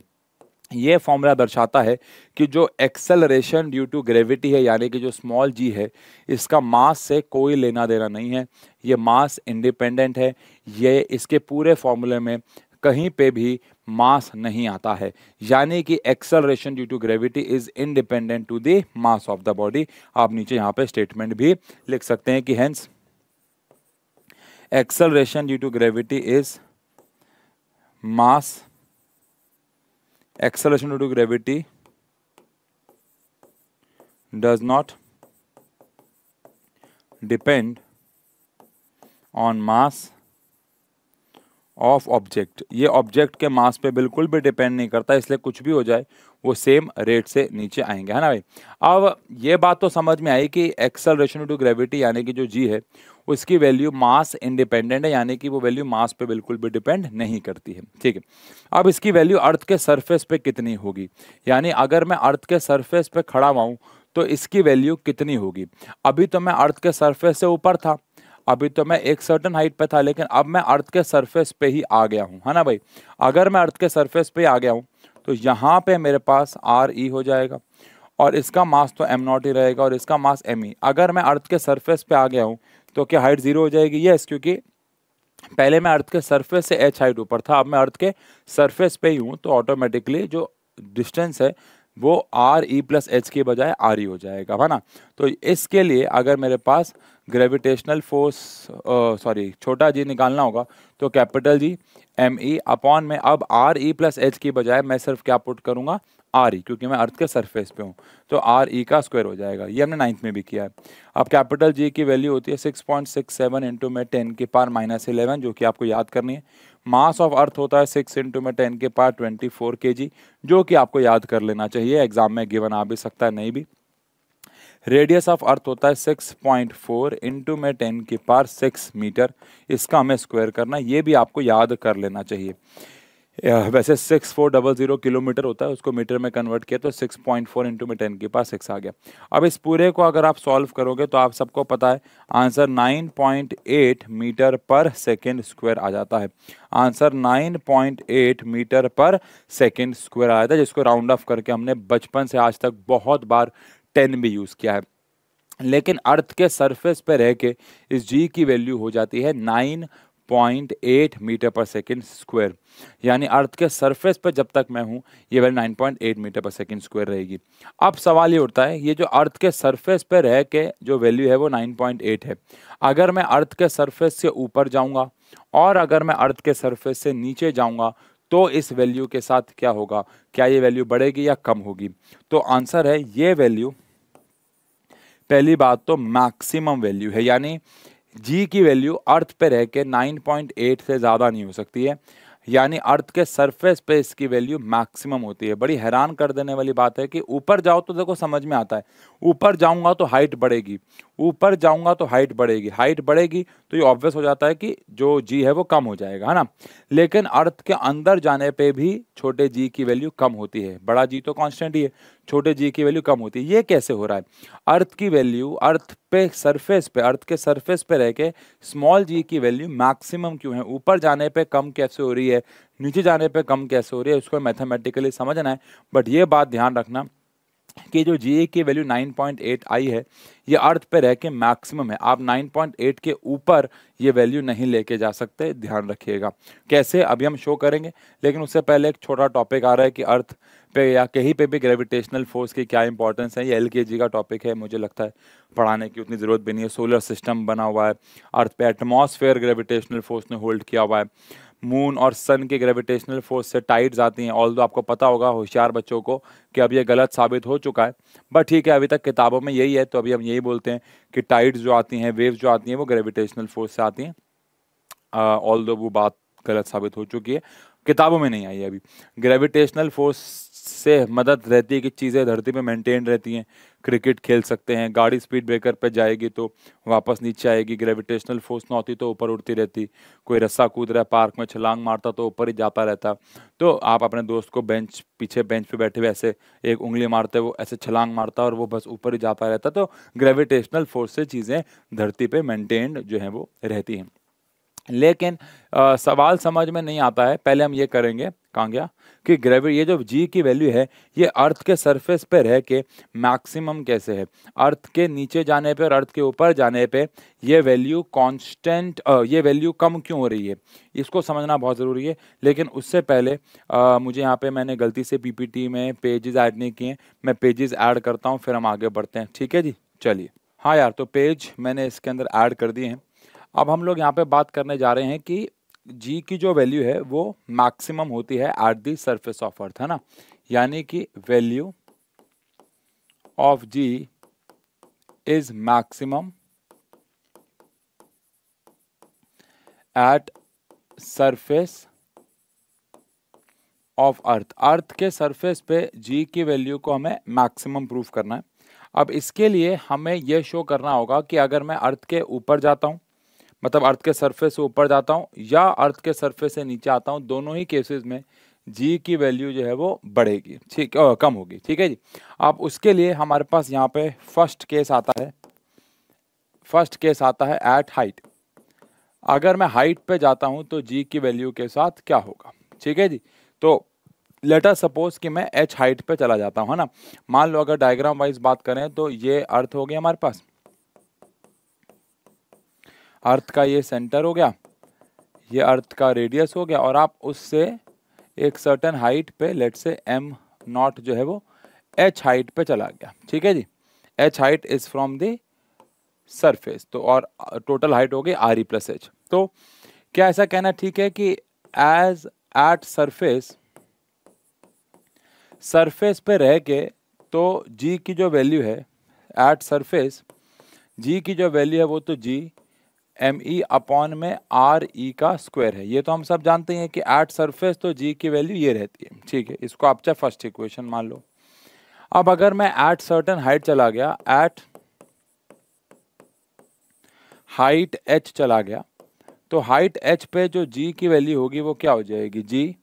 ये फॉर्मूला दर्शाता है कि जो एक्सेलरेशन ड्यू टू ग्रेविटी है यानी कि जो स्मॉल जी है इसका मास से कोई लेना देना नहीं है ये मास इंडिपेंडेंट है ये इसके पूरे फॉर्मूले में कहीं पे भी मास नहीं आता है यानी कि acceleration due to gravity is independent to the mass of the body आप नीचे यहां पे स्टेटमेंट भी लिख सकते हैं कि hence acceleration due to gravity is mass acceleration due to gravity does not depend on mass of object ये ऑब्जेक्ट के मास पे बिल्कुल भी डिपेंड नहीं करता इसलिए कुछ भी हो जाए वो सेम रेट से नीचे आएंगे है ना भाई अब ये बात तो समझ में आई कि एक्सलरेशन टू ग्रेविटी यानी कि जो जी है उसकी वैल्यू मास इंडिपेंडेंट है यानी कि वो वैल्यू मास पे बिल्कुल भी डिपेंड नहीं करती है ठीक है अब इसकी वैल्यू अर्थ के सरफेस पे कितनी होगी यानी अगर मैं अर्थ के सरफेस पे खड़ा हुआ तो इसकी वैल्यू कितनी होगी अभी तो मैं अर्थ के सरफेस से ऊपर था अभी तो मैं एक सर्टन हाइट पे था लेकिन अब मैं अर्थ के सरफेस पे ही आ गया हूँ है ना भाई अगर मैं अर्थ के सरफेस पे आ गया हूँ तो यहाँ पे मेरे पास आर ई हो जाएगा और इसका मास तो एम नॉट ही रहेगा और इसका मास एम ई अगर मैं अर्थ के सरफेस पे आ गया हूँ तो क्या हाइट ज़ीरो हो जाएगी यस क्योंकि पहले मैं अर्थ के सरफेस से एच हाइट ऊपर था अब मैं अर्थ के सरफेस पे ही हूँ तो ऑटोमेटिकली जो डिस्टेंस है वो आर ई प्लस एच के बजाय आर ई हो जाएगा है ना तो इसके लिए अगर मेरे पास ग्रेविटेशनल फोर्स सॉरी छोटा जी निकालना होगा तो capital G M E upon में अब आर ई प्लस एच की बजाय मैं सिर्फ क्या पुट करूँगा आर ई e, क्योंकि मैं अर्थ के सरफेस पे हूँ तो आर ई e का स्क्वायर हो जाएगा ये हमने नाइन्थ में भी किया है अब कैपिटल जी की वैल्यू होती है six point six seven into में टेन के पार माइनस इलेवन जो कि आपको याद करनी है मास ऑफ अर्थ होता है सिक्स इंटू में टेन के पार ट्वेंटी फोर के जी जो कि आपको याद कर लेना चाहिए एग्जाम में गिवन आ भी सकता है नहीं भी रेडियस ऑफ अर्थ होता है सिक्स पॉइंट फोर इंटू में टेन के पार सिक्स मीटर इसका हमें स्क्वायर करना ये भी आपको याद कर लेना चाहिए वैसे six four double zero kilometre होता है उसको मीटर में कन्वर्ट किया तो सिक्स पॉइंट फोर इंटू में टेन के पास सिक्स आ गया अब इस पूरे को अगर आप सॉल्व करोगे तो आप सबको पता है answer nine point eight metre per second square आ जाता है answer nine point eight metre per second square आया था जिसको राउंड ऑफ करके हमने बचपन से आज तक बहुत बार टेन भी यूज़ किया है लेकिन अर्थ के सरफेस पर रह के इस जी की वैल्यू हो जाती है nine point eight metre per second square यानी अर्थ के सरफेस पर जब तक मैं हूँ ये value nine point eight metre per second square रहेगी अब सवाल ये उठता है ये जो अर्थ के सरफेस पर रह के जो वैल्यू है वो नाइन पॉइंट एट है अगर मैं अर्थ के सरफेस से ऊपर जाऊँगा और अगर मैं अर्थ के सरफेस से नीचे जाऊँगा तो इस वैल्यू के साथ क्या होगा क्या ये वैल्यू बढ़ेगी या कम होगी तो आंसर है ये वैल्यू पहली बात तो मैक्सिमम वैल्यू है यानी जी की वैल्यू अर्थ पे रह के 9.8 से ज़्यादा नहीं हो सकती है यानी अर्थ के सरफेस पे इसकी वैल्यू मैक्सिमम होती है बड़ी हैरान कर देने वाली बात है कि ऊपर जाओ तो देखो समझ में आता है ऊपर जाऊंगा तो हाइट बढ़ेगी ऊपर जाऊंगा तो हाइट बढ़ेगी हाइट बढ़ेगी तो ये ऑब्वियस हो जाता है कि जो जी है वो कम हो जाएगा है ना लेकिन अर्थ के अंदर जाने पे भी छोटे जी की वैल्यू कम होती है बड़ा जी तो कांस्टेंट ही है छोटे जी की वैल्यू कम होती है ये कैसे हो रहा है अर्थ की वैल्यू अर्थ पे सरफेस पे अर्थ के सरफेस पे रह के स्मॉल जी की वैल्यू मैक्सिमम क्यों है ऊपर जाने पर कम कैसे हो रही है नीचे जाने पर कम कैसे हो रही है उसको मैथमेटिकली समझना है बट ये बात ध्यान रखना कि जो जी की वैल्यू 9.8 आई है ये अर्थ पर रह के मैक्सिमम है आप 9.8 के ऊपर ये वैल्यू नहीं लेके जा सकते ध्यान रखिएगा कैसे अभी हम शो करेंगे लेकिन उससे पहले एक छोटा टॉपिक आ रहा है कि अर्थ पे या कहीं पे भी ग्रेविटेशनल फोर्स की क्या इंपॉर्टेंस है ये एल का टॉपिक है मुझे लगता है पढ़ाने की उतनी ज़रूरत भी नहीं है सोलर सिस्टम बना हुआ है अर्थ पे एटमोसफेयर ग्रेविटेशनल फोर्स ने होल्ड किया हुआ है मून और सन के ग्रेविटेशनल फोर्स से टाइड्स आती हैं ऑल दो आपको पता होगा होशियार बच्चों को कि अब ये गलत साबित हो चुका है बट ठीक है अभी तक किताबों में यही है तो अभी हम यही बोलते हैं कि टाइड्स जो आती हैं वेव्स जो आती हैं वो ग्रेविटेशनल फोर्स से आती हैं ऑल दो वो बात गलत साबित हो चुकी है किताबों में नहीं आई है अभी ग्रेविटेशनल फोर्स से मदद रहती है कि चीज़ें धरती पे मेंटेन रहती हैं क्रिकेट खेल सकते हैं गाड़ी स्पीड ब्रेकर पे जाएगी तो वापस नीचे आएगी ग्रेविटेशनल फोर्स ना होती तो ऊपर उड़ती रहती कोई रस्सा कूद रहा है पार्क में छलांग मारता तो ऊपर ही जाता रहता तो आप अपने दोस्त को बेंच पीछे बेंच पे बैठे हुए ऐसे एक उंगली मारते वो ऐसे छलांग मारता और वो बस ऊपर ही जाता रहता तो ग्रेविटेशनल फोर्स से चीज़ें धरती पर मैंटेन्ड जो है वो रहती हैं लेकिन आ, सवाल समझ में नहीं आता है पहले हम ये करेंगे कांग्या कि ग्रेविटी ये जो जी की वैल्यू है ये अर्थ के सरफेस पर रह के मैक्सिमम कैसे है अर्थ के नीचे जाने पे और अर्थ के ऊपर जाने पे ये वैल्यू कांस्टेंट ये वैल्यू कम क्यों हो रही है इसको समझना बहुत ज़रूरी है लेकिन उससे पहले आ, मुझे यहाँ पे मैंने गलती से पीपीटी में पेजेस ऐड नहीं किए मैं पेजेस ऐड करता हूँ फिर हम आगे बढ़ते हैं ठीक है जी चलिए हाँ यार तो पेज मैंने इसके अंदर ऐड कर दिए हैं अब हम लोग यहाँ पे बात करने जा रहे हैं कि जी की जो वैल्यू है वो मैक्सिमम होती है at the surface of earth है ना यानी कि value of G is maximum at surface of earth earth के सरफेस पे जी की वैल्यू को हमें मैक्सिमम प्रूफ करना है अब इसके लिए हमें यह शो करना होगा कि अगर मैं अर्थ के ऊपर जाता हूं मतलब अर्थ के सरफेस से ऊपर जाता हूँ या अर्थ के सरफेस से नीचे आता हूँ दोनों ही केसेस में जी की वैल्यू जो है वो बढ़ेगी ठीक कम होगी ठीक है जी आप उसके लिए हमारे पास यहाँ पे फर्स्ट केस आता है फर्स्ट केस आता है एट हाइट अगर मैं हाइट पे जाता हूँ तो जी की वैल्यू के साथ क्या होगा ठीक है जी तो लेटर सपोज कि मैं एच हाइट पे चला जाता हूँ है ना मान लो अगर डायग्राम वाइज बात करें तो ये अर्थ हो गया हमारे पास अर्थ का ये सेंटर हो गया ये अर्थ का रेडियस हो गया और आप उससे एक सर्टन हाइट पे लेट से एम नॉट जो है वो एच हाइट पे चला गया ठीक है जी H height is from the surface तो और टोटल हाइट हो गई आर ई प्लस एच तो क्या ऐसा कहना ठीक है कि एज एट सरफेस सरफेस पे रह के तो जी की जो वैल्यू है एट सरफेस जी की जो वैल्यू है वो तो जी एम ई अपॉन में आर ई e का स्क्वायर है ये तो हम सब जानते हैं कि एट सरफेस तो जी की वैल्यू ये रहती है ठीक है इसको आप चाहे फर्स्ट इक्वेशन मान लो अब अगर मैं एट सर्टन हाइट चला गया एट हाइट एच चला गया तो हाइट एच पे जो जी की वैल्यू होगी वो क्या हो जाएगी जी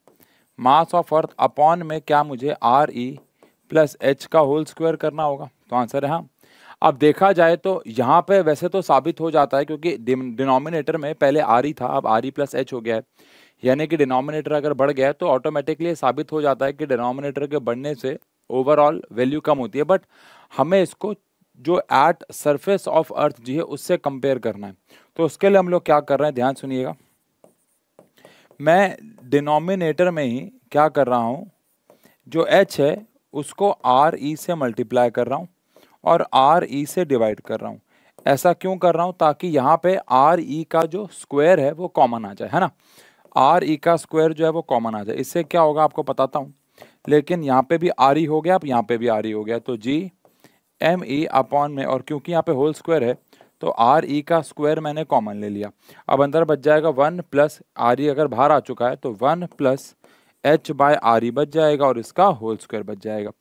मास ऑफ अर्थ अपॉन में क्या मुझे आर ई प्लस एच का होल स्क्वायर करना होगा तो आंसर है हाँ अब देखा जाए तो यहाँ पे वैसे तो साबित हो जाता है क्योंकि डिनोमिनेटर में पहले आर ही था अब आर ई प्लस एच हो गया है यानी कि डिनोमिनेटर अगर बढ़ गया है तो ऑटोमेटिकली साबित हो जाता है कि डिनोमिनेटर के बढ़ने से ओवरऑल वैल्यू कम होती है बट हमें इसको जो at surface of earth G है उससे कंपेयर करना है तो उसके लिए हम लोग क्या कर रहे हैं ध्यान सुनिएगा मैं डिनोमिनेटर में ही क्या कर रहा हूँ जो एच है उसको आर ई e से मल्टीप्लाई कर रहा हूँ और आर ई e से डिवाइड कर रहा हूँ ऐसा क्यों कर रहा हूँ ताकि यहाँ पे आर ई e का जो स्क्वायर है वो कॉमन आ जाए है ना आर ई e का स्क्वायर जो है वो कॉमन आ जाए इससे क्या होगा आपको बताता हूँ लेकिन यहाँ पे भी आर ई हो गया आप यहाँ पे भी आर ई हो गया तो जी एम ई अपॉन में और क्योंकि यहाँ पे होल स्क्वायर है तो आर ई का स्क्वायर मैंने कॉमन ले लिया अब अंदर बच जाएगा वन प्लस आर ई अगर बाहर आ चुका है तो one plus H by R E बच जाएगा और इसका होल स्क्वायर बच जाएगा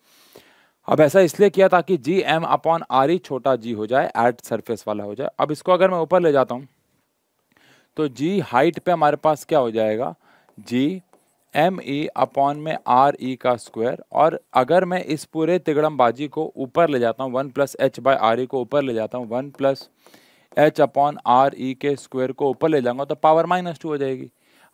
अब ऐसा इसलिए किया ताकि G M upon R E छोटा जी हो जाए एट सरफेस वाला हो जाए अब इसको अगर मैं ऊपर ले जाता हूँ तो जी हाइट पे हमारे पास क्या हो जाएगा जी एम ई अपॉन में आर ई का स्क्वायर और अगर मैं इस पूरे तिगड़म बाजी को ऊपर ले जाता हूँ one plus H by R E को ऊपर ले जाता हूँ one plus H upon R E के स्क्वायर को ऊपर ले जाऊँगा तो पावर माइनस टू हो जाएगी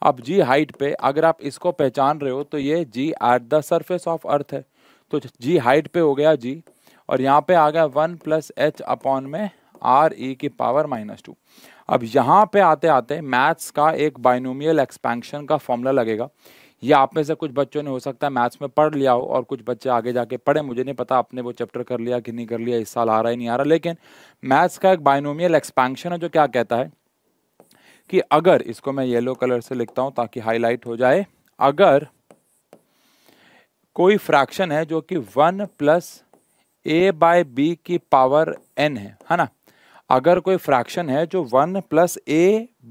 अब जी हाइट पे अगर आप इसको पहचान रहे हो तो ये G at the surface of earth है तो जी हाइट पे हो गया जी और यहाँ पे आ गया वन प्लस एच अपॉन में आर ई की पावर माइनस टू अब यहाँ पे आते आते मैथ्स का एक बाइनोमियल एक्सपेंशन का फॉर्मूला लगेगा ये आप में से कुछ बच्चों ने हो सकता है मैथ्स में पढ़ लिया हो और कुछ बच्चे आगे जाके पढ़े मुझे नहीं पता आपने वो चैप्टर कर लिया कि नहीं कर लिया इस साल आ रहा है नहीं आ रहा लेकिन मैथ्स का एक बाइनोमियल एक्सपेंशन है जो क्या कहता है कि अगर इसको मैं येलो कलर से लिखता हूँ ताकि हाईलाइट हो जाए अगर कोई फ्रैक्शन है जो कि one plus A by B की पावर एन है है ना अगर कोई फ्रैक्शन है जो one plus A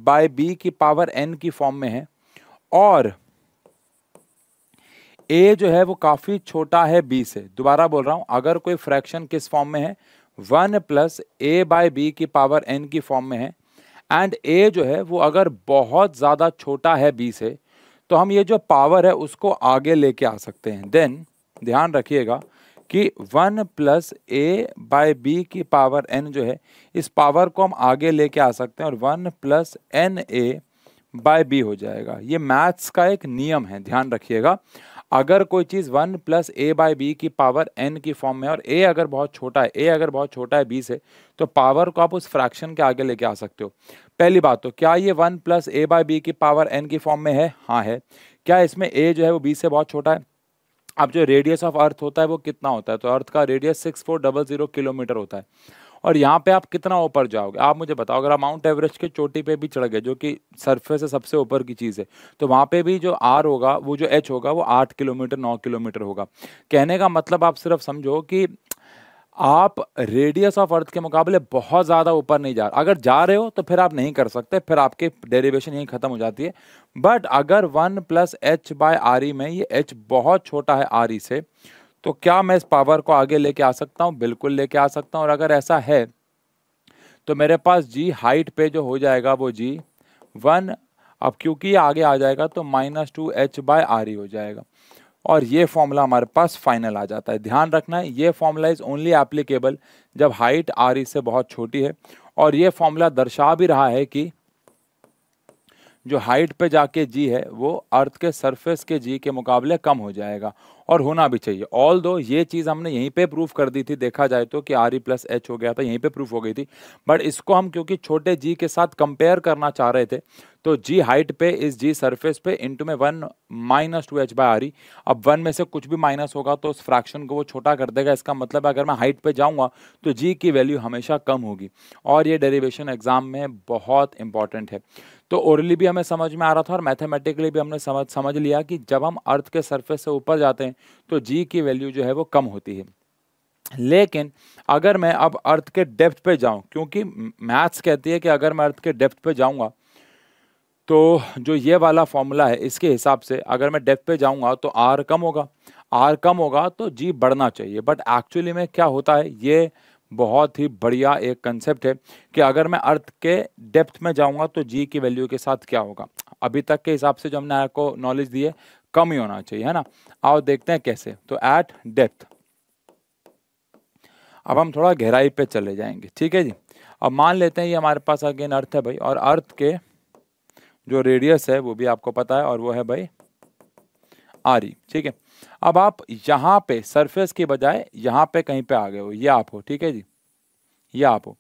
by B की पावर एन की फॉर्म में है और ए जो है वो काफ़ी छोटा है बी से दोबारा बोल रहा हूँ अगर कोई फ्रैक्शन किस फॉर्म में है one plus A by B की पावर एन की फॉर्म में है एंड ए जो है वो अगर बहुत ज़्यादा छोटा है बी से तो हम ये जो पावर है उसको आगे लेके आ सकते हैं देन ध्यान रखिएगा कि one plus A by B की पावर एन जो है इस पावर को हम आगे लेके आ सकते हैं और one plus N A by B हो जाएगा ये मैथ्स का एक नियम है ध्यान रखिएगा अगर कोई चीज़ one plus A by B की पावर एन की फॉर्म में और ए अगर बहुत छोटा है ए अगर बहुत छोटा है बी से तो पावर को आप उस फ्रैक्शन के आगे लेके आ सकते हो पहली बात तो क्या ये one plus A by B की पावर एन की फॉर्म में है हाँ है क्या इसमें ए जो है वो बी से बहुत छोटा है अब जो रेडियस ऑफ अर्थ होता है वो कितना होता है तो अर्थ का radius six four double zero kilometre होता है और यहाँ पे आप कितना ऊपर जाओगे आप मुझे बताओ अगर आप माउंट एवरेस्ट के चोटी पे भी चढ़ गए जो कि सरफेस से सबसे ऊपर की चीज़ है तो वहाँ पे भी जो आर होगा वो जो एच होगा वो आठ किलोमीटर नौ किलोमीटर होगा कहने का मतलब आप सिर्फ समझो कि आप रेडियस ऑफ अर्थ के मुकाबले बहुत ज़्यादा ऊपर नहीं जा रहे अगर जा रहे हो तो फिर आप नहीं कर सकते फिर आपके डेरिवेशन यहीं ख़त्म हो जाती है बट अगर one plus H by R E में ये एच बहुत छोटा है आर ई से तो क्या मैं इस पावर को आगे लेके आ सकता हूँ बिल्कुल लेके आ सकता हूँ और अगर ऐसा है तो मेरे पास जी हाइट पे जो हो जाएगा वो जी वन अब क्योंकि ये आगे आ जाएगा तो minus two H by R ही हो जाएगा और ये फॉर्मूला हमारे पास फाइनल आ जाता है ध्यान रखना है ये फॉर्मूला इज़ ओनली एप्लीकेबल जब हाइट आर e से बहुत छोटी है और ये फॉर्मूला दर्शा भी रहा है कि जो हाइट पे जाके जी है वो अर्थ के सरफेस के जी के मुकाबले कम हो जाएगा और होना भी चाहिए ऑल दो ये चीज़ हमने यहीं पे प्रूफ कर दी थी देखा जाए तो कि आर ई प्लस एच हो गया था यहीं पे प्रूफ हो गई थी बट इसको हम क्योंकि छोटे जी के साथ कंपेयर करना चाह रहे थे तो जी हाइट पे इस जी सरफेस पे इंटू में one minus two H by R E अब वन में से कुछ भी माइनस होगा तो उस फ्रैक्शन को वो छोटा कर देगा इसका मतलब अगर मैं हाइट पे जाऊँगा तो जी की वैल्यू हमेशा कम होगी और ये डेरिवेशन एग्ज़ाम में बहुत इंपॉर्टेंट है तो ओरली भी हमें समझ में आ रहा था और मैथमेटिकली भी हमने समझ समझ लिया कि जब हम अर्थ के सरफेस से ऊपर जाते हैं तो जी की वैल्यू जो है वो कम होती है लेकिन अगर मैं अब अर्थ के डेप्थ पे जाऊं क्योंकि मैथ्स कहती है कि अगर मैं अर्थ के डेप्थ पे जाऊंगा तो जो ये वाला फॉर्मूला है इसके हिसाब से अगर मैं डेप्थ पे जाऊंगा तो आर कम होगा आर कम होगा तो जी बढ़ना चाहिए बट एक्चुअली में क्या होता है ये बहुत ही बढ़िया एक कंसेप्ट है कि अगर मैं अर्थ के डेप्थ में जाऊंगा तो जी की वैल्यू के साथ क्या होगा अभी तक के हिसाब से जो हमने आपको नॉलेज दी है कम ही होना चाहिए है ना आओ देखते हैं कैसे तो एट डेप्थ अब हम थोड़ा गहराई पे चले जाएंगे ठीक है जी अब मान लेते हैं ये हमारे पास अगेन अर्थ है भाई और अर्थ के जो रेडियस है वो भी आपको पता है और वो है भाई आरी e, ठीक है अब आप यहाँ पे सरफेस के बजाय यहाँ पे कहीं पे आ गए हो ये आप हो ठीक है जी ये आप हो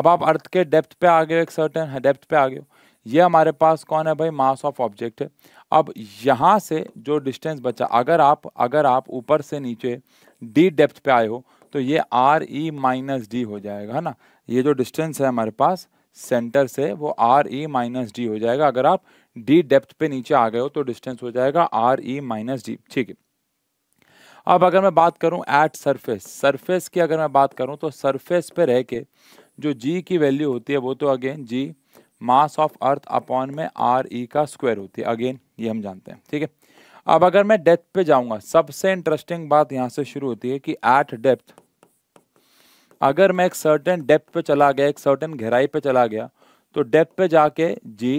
अब आप अर्थ के डेप्थ पे आ गए हो एक सर्टन डेप्थ हाँ, पे आ गए हो ये हमारे पास कौन है भाई मास ऑफ ऑब्जेक्ट है अब यहाँ से जो डिस्टेंस बचा अगर आप अगर आप ऊपर से नीचे डी डेप्थ पे आए हो तो ये आर ई माइनस डी हो जाएगा है ना ये जो डिस्टेंस है हमारे पास सेंटर से वो आर ई माइनस डी हो जाएगा अगर आप डी डेप्थ पे नीचे आ गए हो तो डिस्टेंस हो जाएगा आर ई माइनस डी ठीक है अब अगर मैं बात करूं एट सरफेस सरफेस की अगर मैं बात करूं तो सरफेस पे रह के जो जी की वैल्यू होती है वो तो again G mass of earth upon में आर ई e का स्क्वायर होती है अगेन ये हम जानते हैं ठीक है अब अगर मैं डेप्थ पे जाऊंगा सबसे इंटरेस्टिंग बात यहाँ से शुरू होती है कि एट डेप्थ अगर मैं एक सर्टेन डेप्थ पे चला गया एक सर्टेन गहराई पे चला गया तो डेप्थ पे जाके जी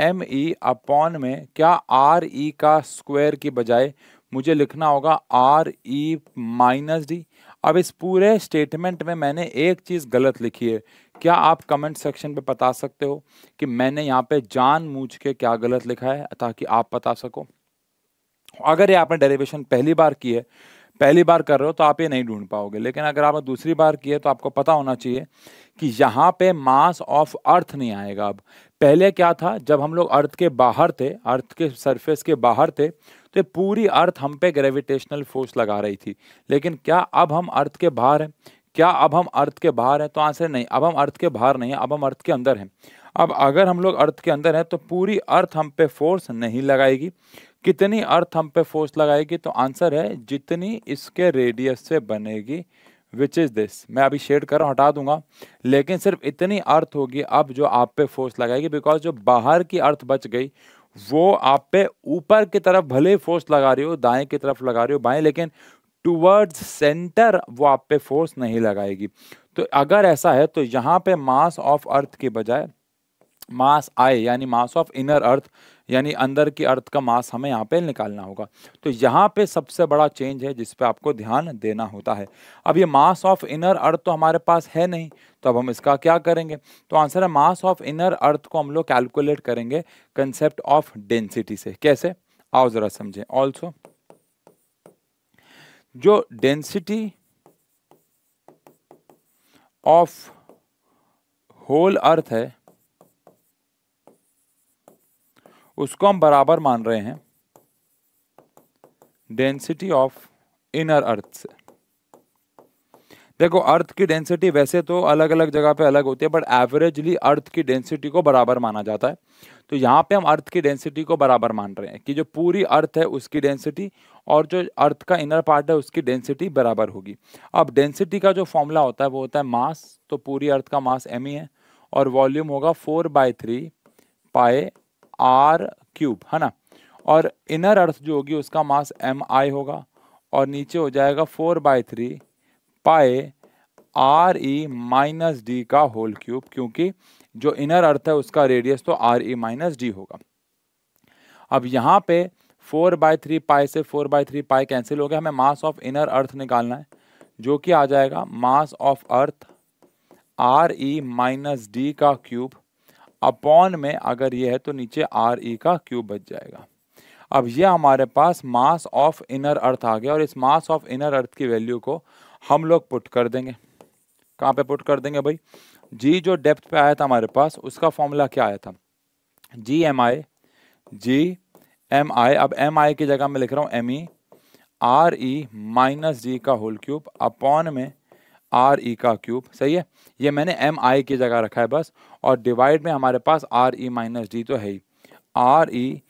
एम ई अपॉन में क्या आर ई e का स्क्वायर की बजाय मुझे लिखना होगा आर ई माइनस डी अब इस पूरे स्टेटमेंट में मैंने एक चीज़ गलत लिखी है क्या आप कमेंट सेक्शन पे बता सकते हो कि मैंने यहाँ पे जान मूझ के क्या गलत लिखा है ताकि आप बता सको अगर ये आपने डेरिवेशन पहली बार की है पहली बार कर रहे हो तो आप ये नहीं ढूंढ पाओगे लेकिन अगर आपने दूसरी बार की है तो आपको पता होना चाहिए कि यहाँ पे मास ऑफ अर्थ नहीं आएगा अब पहले क्या था जब हम लोग अर्थ के बाहर थे अर्थ के सरफेस के बाहर थे तो ये पूरी अर्थ हम पे ग्रेविटेशनल फोर्स लगा रही थी लेकिन क्या अब हम अर्थ के बाहर हैं क्या अब हम अर्थ के बाहर हैं तो आंसर नहीं अब हम अर्थ के बाहर नहीं हैं अब हम अर्थ के अंदर हैं अब अगर हम लोग अर्थ के अंदर हैं तो पूरी अर्थ हम पे फोर्स नहीं लगाएगी कितनी अर्थ हम पे फोर्स लगाएगी तो आंसर है जितनी इसके रेडियस से बनेगी विच इज़ दिस मैं अभी शेड कर हटा दूंगा लेकिन सिर्फ इतनी अर्थ होगी अब जो आप पे फोर्स लगाएगी बिकॉज जो बाहर की अर्थ बच गई वो आप पे ऊपर की तरफ भले फोर्स लगा रहे हो दाएं की तरफ लगा रहे हो बाएं लेकिन टूवर्ड्स सेंटर वो आप पे फोर्स नहीं लगाएगी तो अगर ऐसा है तो यहाँ पे मास ऑफ अर्थ के बजाय मास आए यानी मास ऑफ इनर अर्थ यानी अंदर की अर्थ का मास हमें यहाँ पे निकालना होगा तो यहाँ पे सबसे बड़ा चेंज है जिस पे आपको ध्यान देना होता है अब ये मास ऑफ इनर अर्थ तो हमारे पास है नहीं तो अब हम इसका क्या करेंगे तो आंसर है मास ऑफ इनर अर्थ को हम लोग कैलकुलेट करेंगे कंसेप्ट ऑफ डेंसिटी से कैसे आओ ज़रा समझें ऑल्सो जो डेंसिटी ऑफ होल अर्थ है उसको हम बराबर मान रहे हैं डेंसिटी ऑफ इनर अर्थ से देखो अर्थ की डेंसिटी वैसे तो अलग अलग जगह पे अलग होती है बट एवरेजली अर्थ की डेंसिटी को बराबर माना जाता है तो यहाँ पे हम अर्थ की डेंसिटी को बराबर मान रहे हैं कि जो पूरी अर्थ है उसकी डेंसिटी और जो अर्थ का इनर पार्ट है उसकी डेंसिटी बराबर होगी अब डेंसिटी का जो फॉर्मूला होता है वो होता है मास तो पूरी अर्थ का मास एम ही है और वॉल्यूम होगा four by three pi R cube है ना और इनर अर्थ जो होगी उसका मास एम आई होगा और नीचे हो जाएगा four by three pi R E minus D का होल क्यूब क्योंकि जो इनर अर्थ है उसका रेडियस तो आर ई माइनस डी होगा अब यहाँ पे फोर बाय थ्री पाए से four by three pi cancel हो गया हमें मास ऑफ इनर अर्थ निकालना है जो कि आ जाएगा mass of earth R E minus D का क्यूब अपॉन में अगर ये है तो नीचे आर ई e का क्यूब बच जाएगा अब ये हमारे पास मास ऑफ इनर अर्थ आ गया और इस मास ऑफ इनर अर्थ की वैल्यू को हम लोग पुट कर देंगे कहाँ पे पुट कर देंगे भाई जी जो डेप्थ पे आया था हमारे पास उसका फॉर्मूला क्या आया था जी एम आई जी एम आई अब एम आई की जगह मैं लिख रहा हूँ M E R E minus G का होल क्यूब अपॉन में आर ई e का क्यूब सही है ये मैंने एम आई की जगह रखा है बस और डिवाइड में हमारे पास आर ई माइनस डी तो है ही आर ई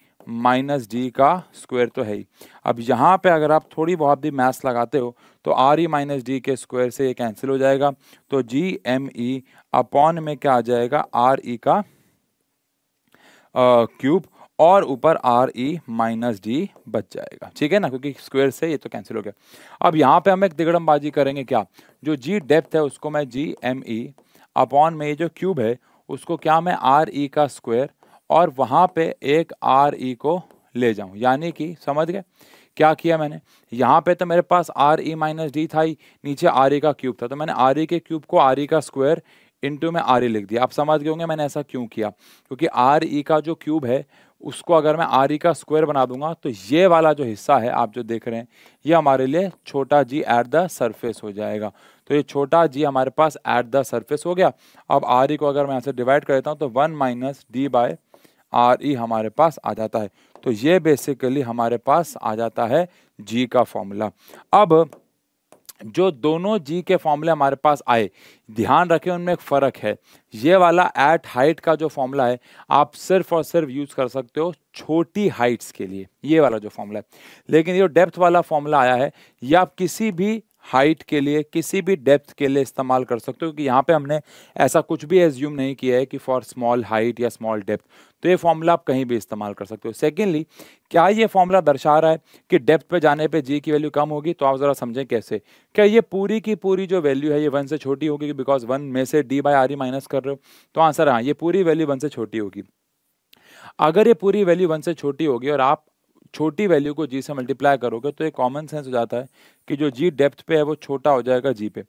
माइनस डी का स्क्वायर तो है ही अब यहाँ पे अगर आप थोड़ी बहुत भी मैथ्स लगाते हो तो आर ई माइनस डी के स्क्वायर से ये कैंसिल हो जाएगा तो जी एम ई अपॉन में क्या आ जाएगा आर ई e का क्यूब और ऊपर आर ई माइनस डी बच जाएगा ठीक है ना क्योंकि स्क्वायर से ये तो कैंसिल हो गया अब यहाँ पे हम एक दिगड़मबाजी करेंगे क्या जो जी डेप्थ है उसको मैं जी एम ई अपॉन में ये जो क्यूब है उसको क्या मैं आर ई e का स्क्वायर और वहाँ पे एक आर ई e को ले जाऊँ यानी कि समझ गए क्या किया मैंने यहाँ पे तो मेरे पास आर ई माइनस डी था ही नीचे आर ई e का क्यूब था तो मैंने आर ई के क्यूब को आर ई का स्क्वायर इंटू में आर ई लिख दिया आप समझ गए होंगे मैंने ऐसा क्यों किया क्योंकि आर ई का जो क्यूब है उसको अगर मैं आर ई का स्क्वायर बना दूंगा तो ये वाला जो हिस्सा है आप जो देख रहे हैं ये हमारे लिए छोटा जी एट द सरफेस हो जाएगा तो ये छोटा जी हमारे पास एट द सरफेस हो गया अब आर ई e को अगर मैं यहाँ से डिवाइड कर देता हूँ तो one minus D by R E हमारे पास आ जाता है तो ये बेसिकली हमारे पास आ जाता है जी का फॉर्मूला अब जो दोनों जी के फॉर्मूले हमारे पास आए ध्यान रखें उनमें एक फ़र्क है ये वाला एट हाइट का जो फॉर्मूला है आप सिर्फ और सिर्फ यूज़ कर सकते हो छोटी हाइट्स के लिए ये वाला जो फॉर्मूला है लेकिन ये डेप्थ वाला फॉर्मूला आया है ये आप किसी भी हाइट के लिए किसी भी डेप्थ के लिए इस्तेमाल कर सकते हो क्योंकि यहाँ पे हमने ऐसा कुछ भी एज्यूम नहीं किया है कि फॉर स्मॉल हाइट या स्मॉल डेप्थ तो ये फॉर्मूला आप कहीं भी इस्तेमाल कर सकते हो सेकेंडली क्या ये फॉर्मूला दर्शा रहा है कि डेप्थ पे जाने पे जी की वैल्यू कम होगी तो आप ज़रा समझें कैसे क्या ये पूरी की पूरी जो वैल्यू है ये वन से छोटी होगी बिकॉज वन में से D by R E minus कर रहे हो तो आंसर हाँ ये पूरी वैल्यू वन से छोटी होगी अगर ये पूरी वैल्यू वन से छोटी होगी और आप छोटी वैल्यू को जी से मल्टीप्लाई करोगे तो एक कॉमन सेंस हो जाता है कि जो जी डेप्थ पे है वो छोटा हो जाएगा जी पे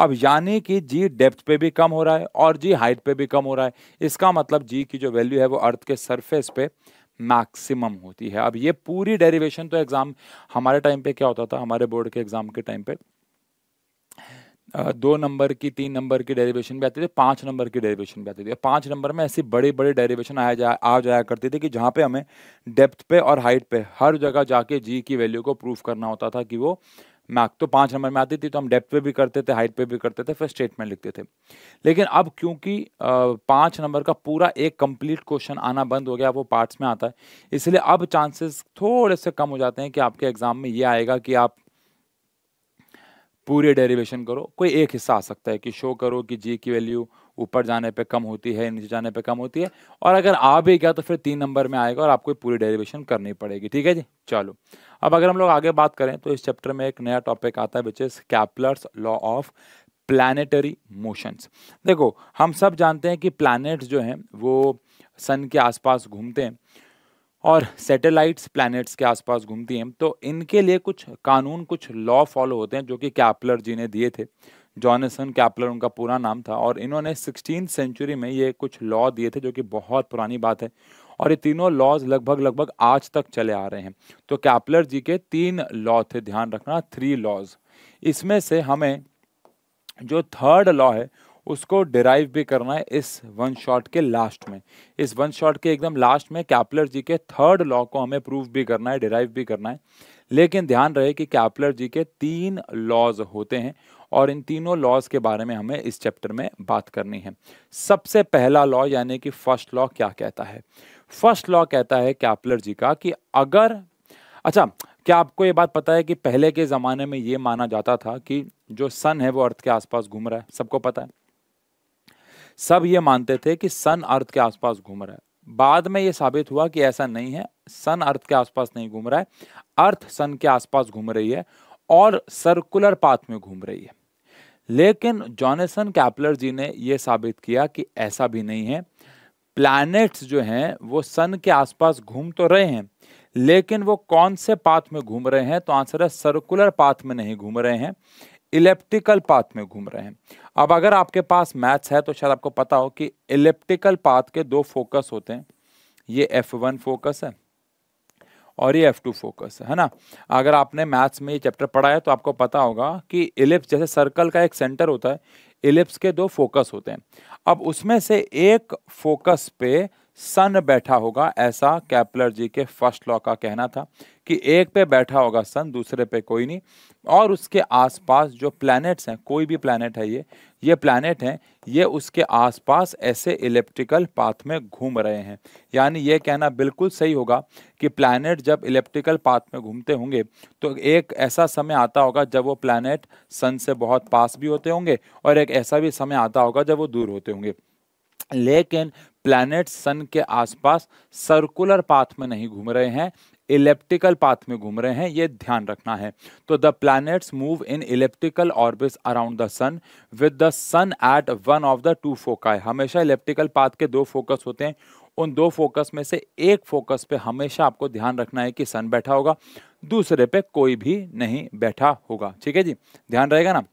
अब यानी कि जी डेप्थ पे भी कम हो रहा है और जी हाइट पे भी कम हो रहा है इसका मतलब जी की जो वैल्यू है वो अर्थ के सरफेस पे मैक्सिमम होती है अब ये पूरी डेरिवेशन तो एग्ज़ाम हमारे टाइम पे क्या होता था हमारे बोर्ड के एग्ज़ाम के टाइम पे दो नंबर की तीन नंबर की डेरिवेशन भी आती थी पाँच नंबर की डेरिवेशन भी आती थी पाँच नंबर में ऐसी बड़े बड़े डेरिवेशन आया जा आ जाया करती थी कि जहाँ पे हमें डेप्थ पे और हाइट पे हर जगह जाके जी की वैल्यू को प्रूफ करना होता था कि वो मैक तो पाँच नंबर में आती थी तो हम डेप्थ पे भी करते थे हाइट पे भी करते थे फिर स्टेटमेंट लिखते थे लेकिन अब क्योंकि पाँच नंबर का पूरा एक कंप्लीट क्वेश्चन आना बंद हो गया वो पार्ट्स में आता है इसलिए अब चांसेस थोड़े से कम हो जाते हैं कि आपके एग्ज़ाम में ये आएगा कि आप पूरे डेरिवेशन करो कोई एक हिस्सा आ सकता है कि शो करो कि जी की वैल्यू ऊपर जाने पे कम होती है नीचे जाने पे कम होती है और अगर आ भी गया तो फिर तीन नंबर में आएगा और आपको पूरी डेरिवेशन करनी पड़ेगी ठीक है जी चलो अब अगर हम लोग आगे बात करें तो इस चैप्टर में एक नया टॉपिक आता है which is Kepler's law of planetary motions देखो हम सब जानते हैं कि प्लानट्स जो हैं वो सन के आसपास घूमते हैं और सैटेलाइट्स प्लैनेट्स के आसपास घूमती हैं तो इनके लिए कुछ कानून कुछ लॉ फॉलो होते हैं जो कि कैपलर जी ने दिए थे जॉनसन कैपलर उनका पूरा नाम था और इन्होंने सिक्सटीन सेंचुरी में ये कुछ लॉ दिए थे जो कि बहुत पुरानी बात है और ये तीनों लॉज लगभग लगभग आज तक चले आ रहे हैं तो कैपलर जी के तीन लॉ थे ध्यान रखना थ्री लॉज इसमें से हमें जो थर्ड लॉ है उसको डिराइव भी करना है इस वन शॉट के लास्ट में इस वन शॉट के एकदम लास्ट में कैपलर जी के थर्ड लॉ को हमें प्रूव भी करना है डिराइव भी करना है लेकिन ध्यान रहे कि कैपलर जी के तीन लॉज होते हैं और इन तीनों लॉज के बारे में हमें इस चैप्टर में बात करनी है सबसे पहला लॉ यानी कि फर्स्ट लॉ क्या कहता है फर्स्ट लॉ कहता है कैपलर जी का कि अगर अच्छा क्या आपको ये बात पता है कि पहले के ज़माने में ये माना जाता था कि जो सन है वो अर्थ के आसपास घूम रहा है सबको पता है सब ये मानते थे कि सन अर्थ के आसपास घूम रहा है बाद में ये साबित हुआ कि ऐसा नहीं है सन अर्थ के आसपास नहीं घूम रहा है अर्थ सन के आसपास घूम रही है और सर्कुलर पाथ में घूम रही है लेकिन जॉनेसन कैपलर जी ने यह साबित किया कि ऐसा भी नहीं है प्लैनेट्स जो हैं वो सन के आसपास घूम तो रहे हैं लेकिन वो कौन से पाथ में घूम रहे हैं तो आंसर है सर्कुलर पाथ में नहीं घूम रहे हैं इलेप्टिकल पाथ में घूम रहे हैं अब अगर आपके पास मैथ्स है तो शायद आपको पता हो कि इलेप्टिकल पाथ के दो फोकस होते हैं ये एफ वन फोकस है और ये एफ टू फोकस है है ना अगर आपने मैथ्स में ये चैप्टर पढ़ा है तो आपको पता होगा कि इलिप्स जैसे सर्कल का एक सेंटर होता है इलिप्स के दो फोकस होते हैं अब उसमें से एक फोकस पे सन बैठा होगा ऐसा कैपलर जी के फर्स्ट लॉ का कहना था कि एक पे बैठा होगा सन दूसरे पे कोई नहीं और उसके आसपास जो प्लैनेट्स हैं कोई भी प्लैनेट है ये ये प्लैनेट हैं ये उसके आसपास ऐसे इलेप्टिकल पाथ में घूम रहे हैं यानी ये कहना बिल्कुल सही होगा कि प्लैनेट जब इलेप्टिकल पाथ में घूमते होंगे तो एक ऐसा समय आता होगा जब वो प्लानट सन से बहुत पास भी होते होंगे और एक ऐसा भी समय आता होगा जब वो दूर होते होंगे लेकिन प्लैनेट सन के आसपास सर्कुलर पाथ में नहीं घूम रहे हैं इलेप्टिकल पाथ में घूम रहे हैं ये ध्यान रखना है तो the planets move in elliptical orbits around the sun with the sun at one of the two foci हमेशा इलेप्टिकल पाथ के दो फोकस होते हैं उन दो फोकस में से एक फोकस पे हमेशा आपको ध्यान रखना है कि सन बैठा होगा दूसरे पे कोई भी नहीं बैठा होगा ठीक है जी ध्यान रहेगा ना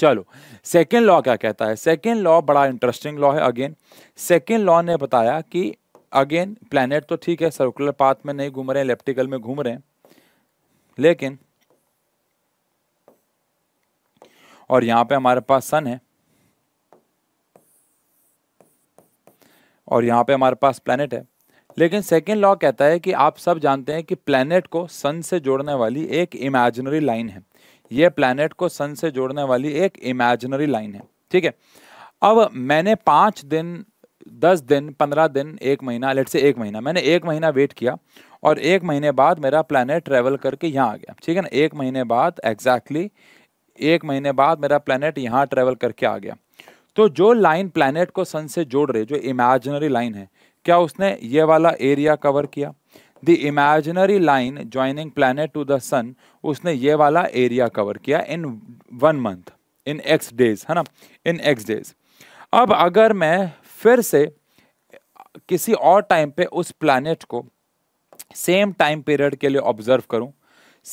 चलो सेकेंड लॉ क्या कहता है सेकेंड लॉ बड़ा इंटरेस्टिंग लॉ है अगेन सेकेंड लॉ ने बताया कि अगेन प्लानट तो ठीक है सर्कुलर पाथ में नहीं घूम रहे हैं इलेप्टिकल में घूम रहे हैं लेकिन और यहां पे हमारे पास सन है और यहां पे हमारे पास प्लानट है लेकिन सेकेंड लॉ कहता है कि आप सब जानते हैं कि प्लानट को सन से जोड़ने वाली एक इमेजिनरी लाइन है ये प्लैनेट को सन से जोड़ने वाली एक इमेजिनरी लाइन है ठीक है अब मैंने पाँच दिन दस दिन पंद्रह दिन एक महीना लेट से एक महीना मैंने एक महीना वेट किया और एक महीने बाद मेरा प्लानट ट्रेवल करके यहाँ आ गया ठीक है ना एक महीने बाद एग्जैक्टली exactly, एक महीने बाद मेरा प्लानट यहाँ ट्रेवल करके आ गया तो जो लाइन प्लानट को सन से जोड़ रही जो इमेजनरी लाइन है क्या उसने ये वाला एरिया कवर किया the imaginary line joining planet to the sun उसने ये वाला एरिया कवर किया in one month in X days है ना इन एक्स डेज अब अगर मैं फिर से किसी और टाइम पे उस प्लानट को सेम टाइम पीरियड के लिए ऑब्जर्व करूं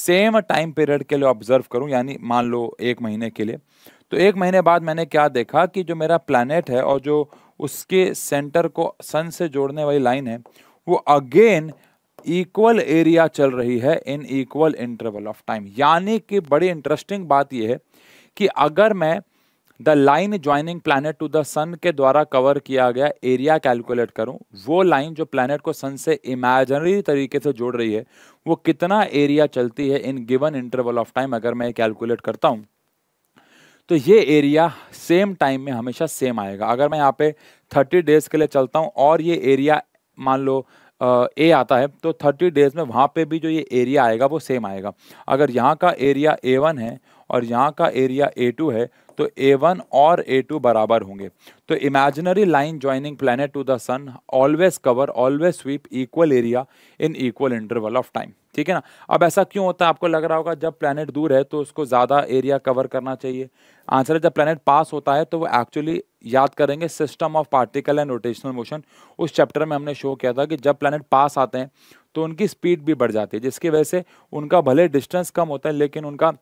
सेम टाइम पीरियड के लिए ऑब्जर्व करूं यानी मान लो एक महीने के लिए तो एक महीने बाद मैंने क्या देखा कि जो मेरा प्लानट है और जो उसके सेंटर को सन से जोड़ने वाली लाइन है वो अगेन इक्वल एरिया चल रही है in equal interval of time यानी कि बड़ी इंटरेस्टिंग बात यह है कि अगर मैं the line joining planet to the sun के द्वारा कवर किया गया एरिया कैलकुलेट करूं वो लाइन जो प्लानट को सन से इमेजनरी तरीके से जोड़ रही है वो कितना एरिया चलती है in given interval of time अगर मैं कैलकुलेट करता हूं तो ये एरिया सेम टाइम में हमेशा सेम आएगा अगर मैं यहाँ पे थर्टी डेज के लिए चलता हूँ और ये एरिया मान लो ए आता है तो थर्टी डेज़ में वहाँ पे भी जो ये एरिया आएगा वो सेम आएगा अगर यहाँ का एरिया ए वन है और यहाँ का एरिया ए टू है तो ए वन और ए टू बराबर होंगे तो imaginary line joining planet to the sun always cover always sweep equal area in equal interval of time ठीक है ना अब ऐसा क्यों होता है आपको लग रहा होगा जब प्लानट दूर है तो उसको ज़्यादा एरिया कवर करना चाहिए आंसर है जब प्लानट पास होता है तो वो एक्चुअली याद करेंगे system of particle and rotational motion उस चैप्टर में हमने शो किया था कि जब प्लानट पास आते हैं तो उनकी स्पीड भी बढ़ जाती है जिसकी वजह से उनका भले डिस्टेंस कम होता है लेकिन उनका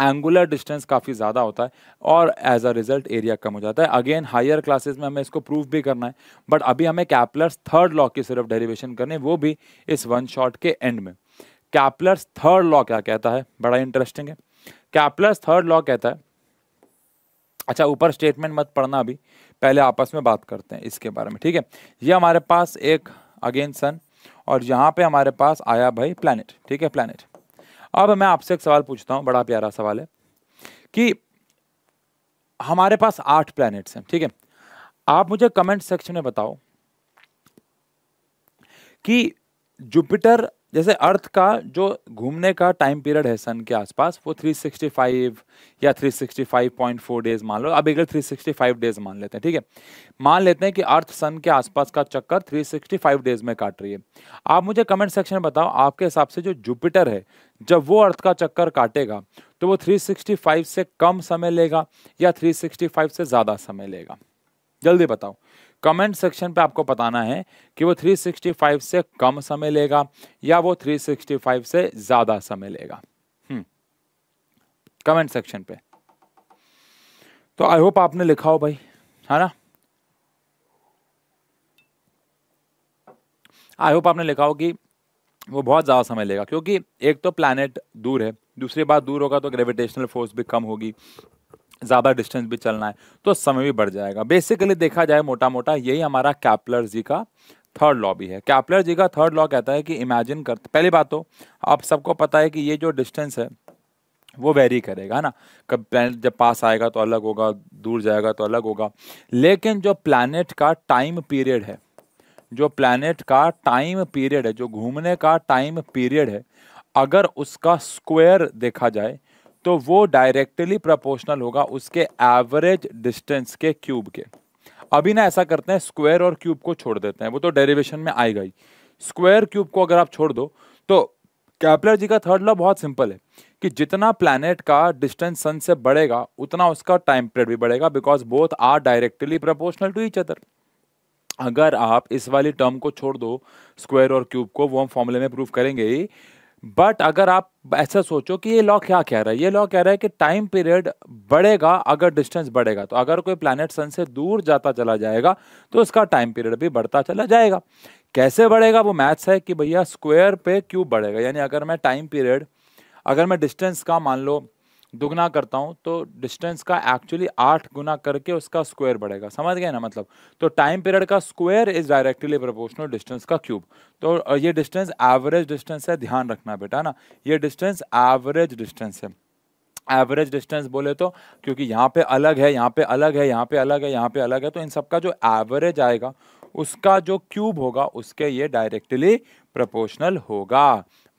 एंगुलर डिस्टेंस काफ़ी ज़्यादा होता है और एज अ रिजल्ट एरिया कम हो जाता है अगेन हायर क्लासेस में हमें इसको प्रूफ भी करना है बट अभी हमें कैपलर्स थर्ड लॉ की सिर्फ डेरिवेशन करनी वो भी इस वन शॉट के एंड में कैपलर्स थर्ड लॉ क्या कहता है बड़ा इंटरेस्टिंग है कैपलर्स थर्ड लॉ कहता है अच्छा ऊपर स्टेटमेंट मत पढ़ना अभी पहले आपस में बात करते हैं इसके बारे में ठीक है ये हमारे पास एक अगेन सन और यहाँ पे हमारे पास आया भाई प्लानिट ठीक है प्लानट अब मैं आपसे एक सवाल पूछता हूँ बड़ा प्यारा सवाल है कि हमारे पास आठ प्लैनेट्स हैं ठीक है आप मुझे कमेंट सेक्शन में बताओ कि जुपिटर जैसे अर्थ का जो घूमने का टाइम पीरियड है सन के आसपास वो 365 या 365.4 डेज मान लो अब एक 365 डेज मान लेते हैं ठीक है मान लेते हैं कि अर्थ सन के आसपास का चक्कर 365 डेज में काट रही है आप मुझे कमेंट सेक्शन में बताओ आपके हिसाब से जो जुपिटर है जब वो अर्थ का चक्कर काटेगा तो वो 365 से कम समय लेगा या 365 से ज़्यादा समय लेगा जल्दी बताओ कमेंट सेक्शन पे आपको बताना है कि वो 365 से कम समय लेगा या वो 365 से ज़्यादा समय लेगा हम्म। कमेंट सेक्शन पे तो आई होप आपने लिखा हो भाई है ना आई होप आपने लिखा हो कि वो बहुत ज़्यादा समय लेगा क्योंकि एक तो प्लानट दूर है दूसरी बात दूर होगा तो ग्रेविटेशनल फोर्स भी कम होगी ज़्यादा डिस्टेंस भी चलना है तो समय भी बढ़ जाएगा बेसिकली देखा जाए मोटा मोटा यही हमारा कैपलर जी का थर्ड लॉ भी है कैपलर जी का थर्ड लॉ कहता है कि इमेजिन कर पहली बात तो आप सबको पता है कि ये जो डिस्टेंस है वो वेरी करेगा है ना कब प्लानट जब पास आएगा तो अलग होगा दूर जाएगा तो अलग होगा लेकिन जो प्लानट का टाइम पीरियड है जो प्लानट का टाइम पीरियड है जो घूमने का टाइम पीरियड है अगर उसका स्क्वायर देखा जाए तो वो डायरेक्टली प्रोपोर्शनल होगा उसके एवरेज डिस्टेंस के क्यूब के अभी ना ऐसा करते हैं स्क्वायर और क्यूब को छोड़ देते हैं वो तो डेरिवेशन में आएगा ही स्क्वायर क्यूब को अगर आप छोड़ दो तो कैपलर जी का थर्ड लॉ बहुत सिंपल है कि जितना प्लानट का डिस्टेंस सन से बढ़ेगा उतना उसका टाइम पीरियड भी बढ़ेगा because both are directly proportional to each other अगर आप इस वाली टर्म को छोड़ दो स्क्वायर और क्यूब को वो हम फॉर्मूले में प्रूव करेंगे बट अगर आप ऐसा सोचो कि ये लॉ क्या कह रहा है ये लॉ कह रहा है कि टाइम पीरियड बढ़ेगा अगर डिस्टेंस बढ़ेगा तो अगर कोई प्लानट सन से दूर जाता चला जाएगा तो उसका टाइम पीरियड भी बढ़ता चला जाएगा कैसे बढ़ेगा वो मैथ्स है कि भैया स्क्वायर पे क्यूब बढ़ेगा यानी अगर मैं टाइम पीरियड अगर मैं डिस्टेंस का मान लो दुगना करता हूँ तो डिस्टेंस का एक्चुअली आठ गुना करके उसका स्क्वायर बढ़ेगा समझ गए ना मतलब तो टाइम पीरियड का square is directly proportional distance का क्यूब तो ये डिस्टेंस एवरेज डिस्टेंस है ध्यान रखना बेटा ना ये डिस्टेंस एवरेज डिस्टेंस है एवरेज डिस्टेंस बोले तो क्योंकि यहाँ पे अलग है यहाँ पे अलग है यहाँ पे अलग है यहाँ पे अलग है तो इन सबका जो एवरेज आएगा उसका जो क्यूब होगा उसके ये डायरेक्टली प्रपोर्शनल होगा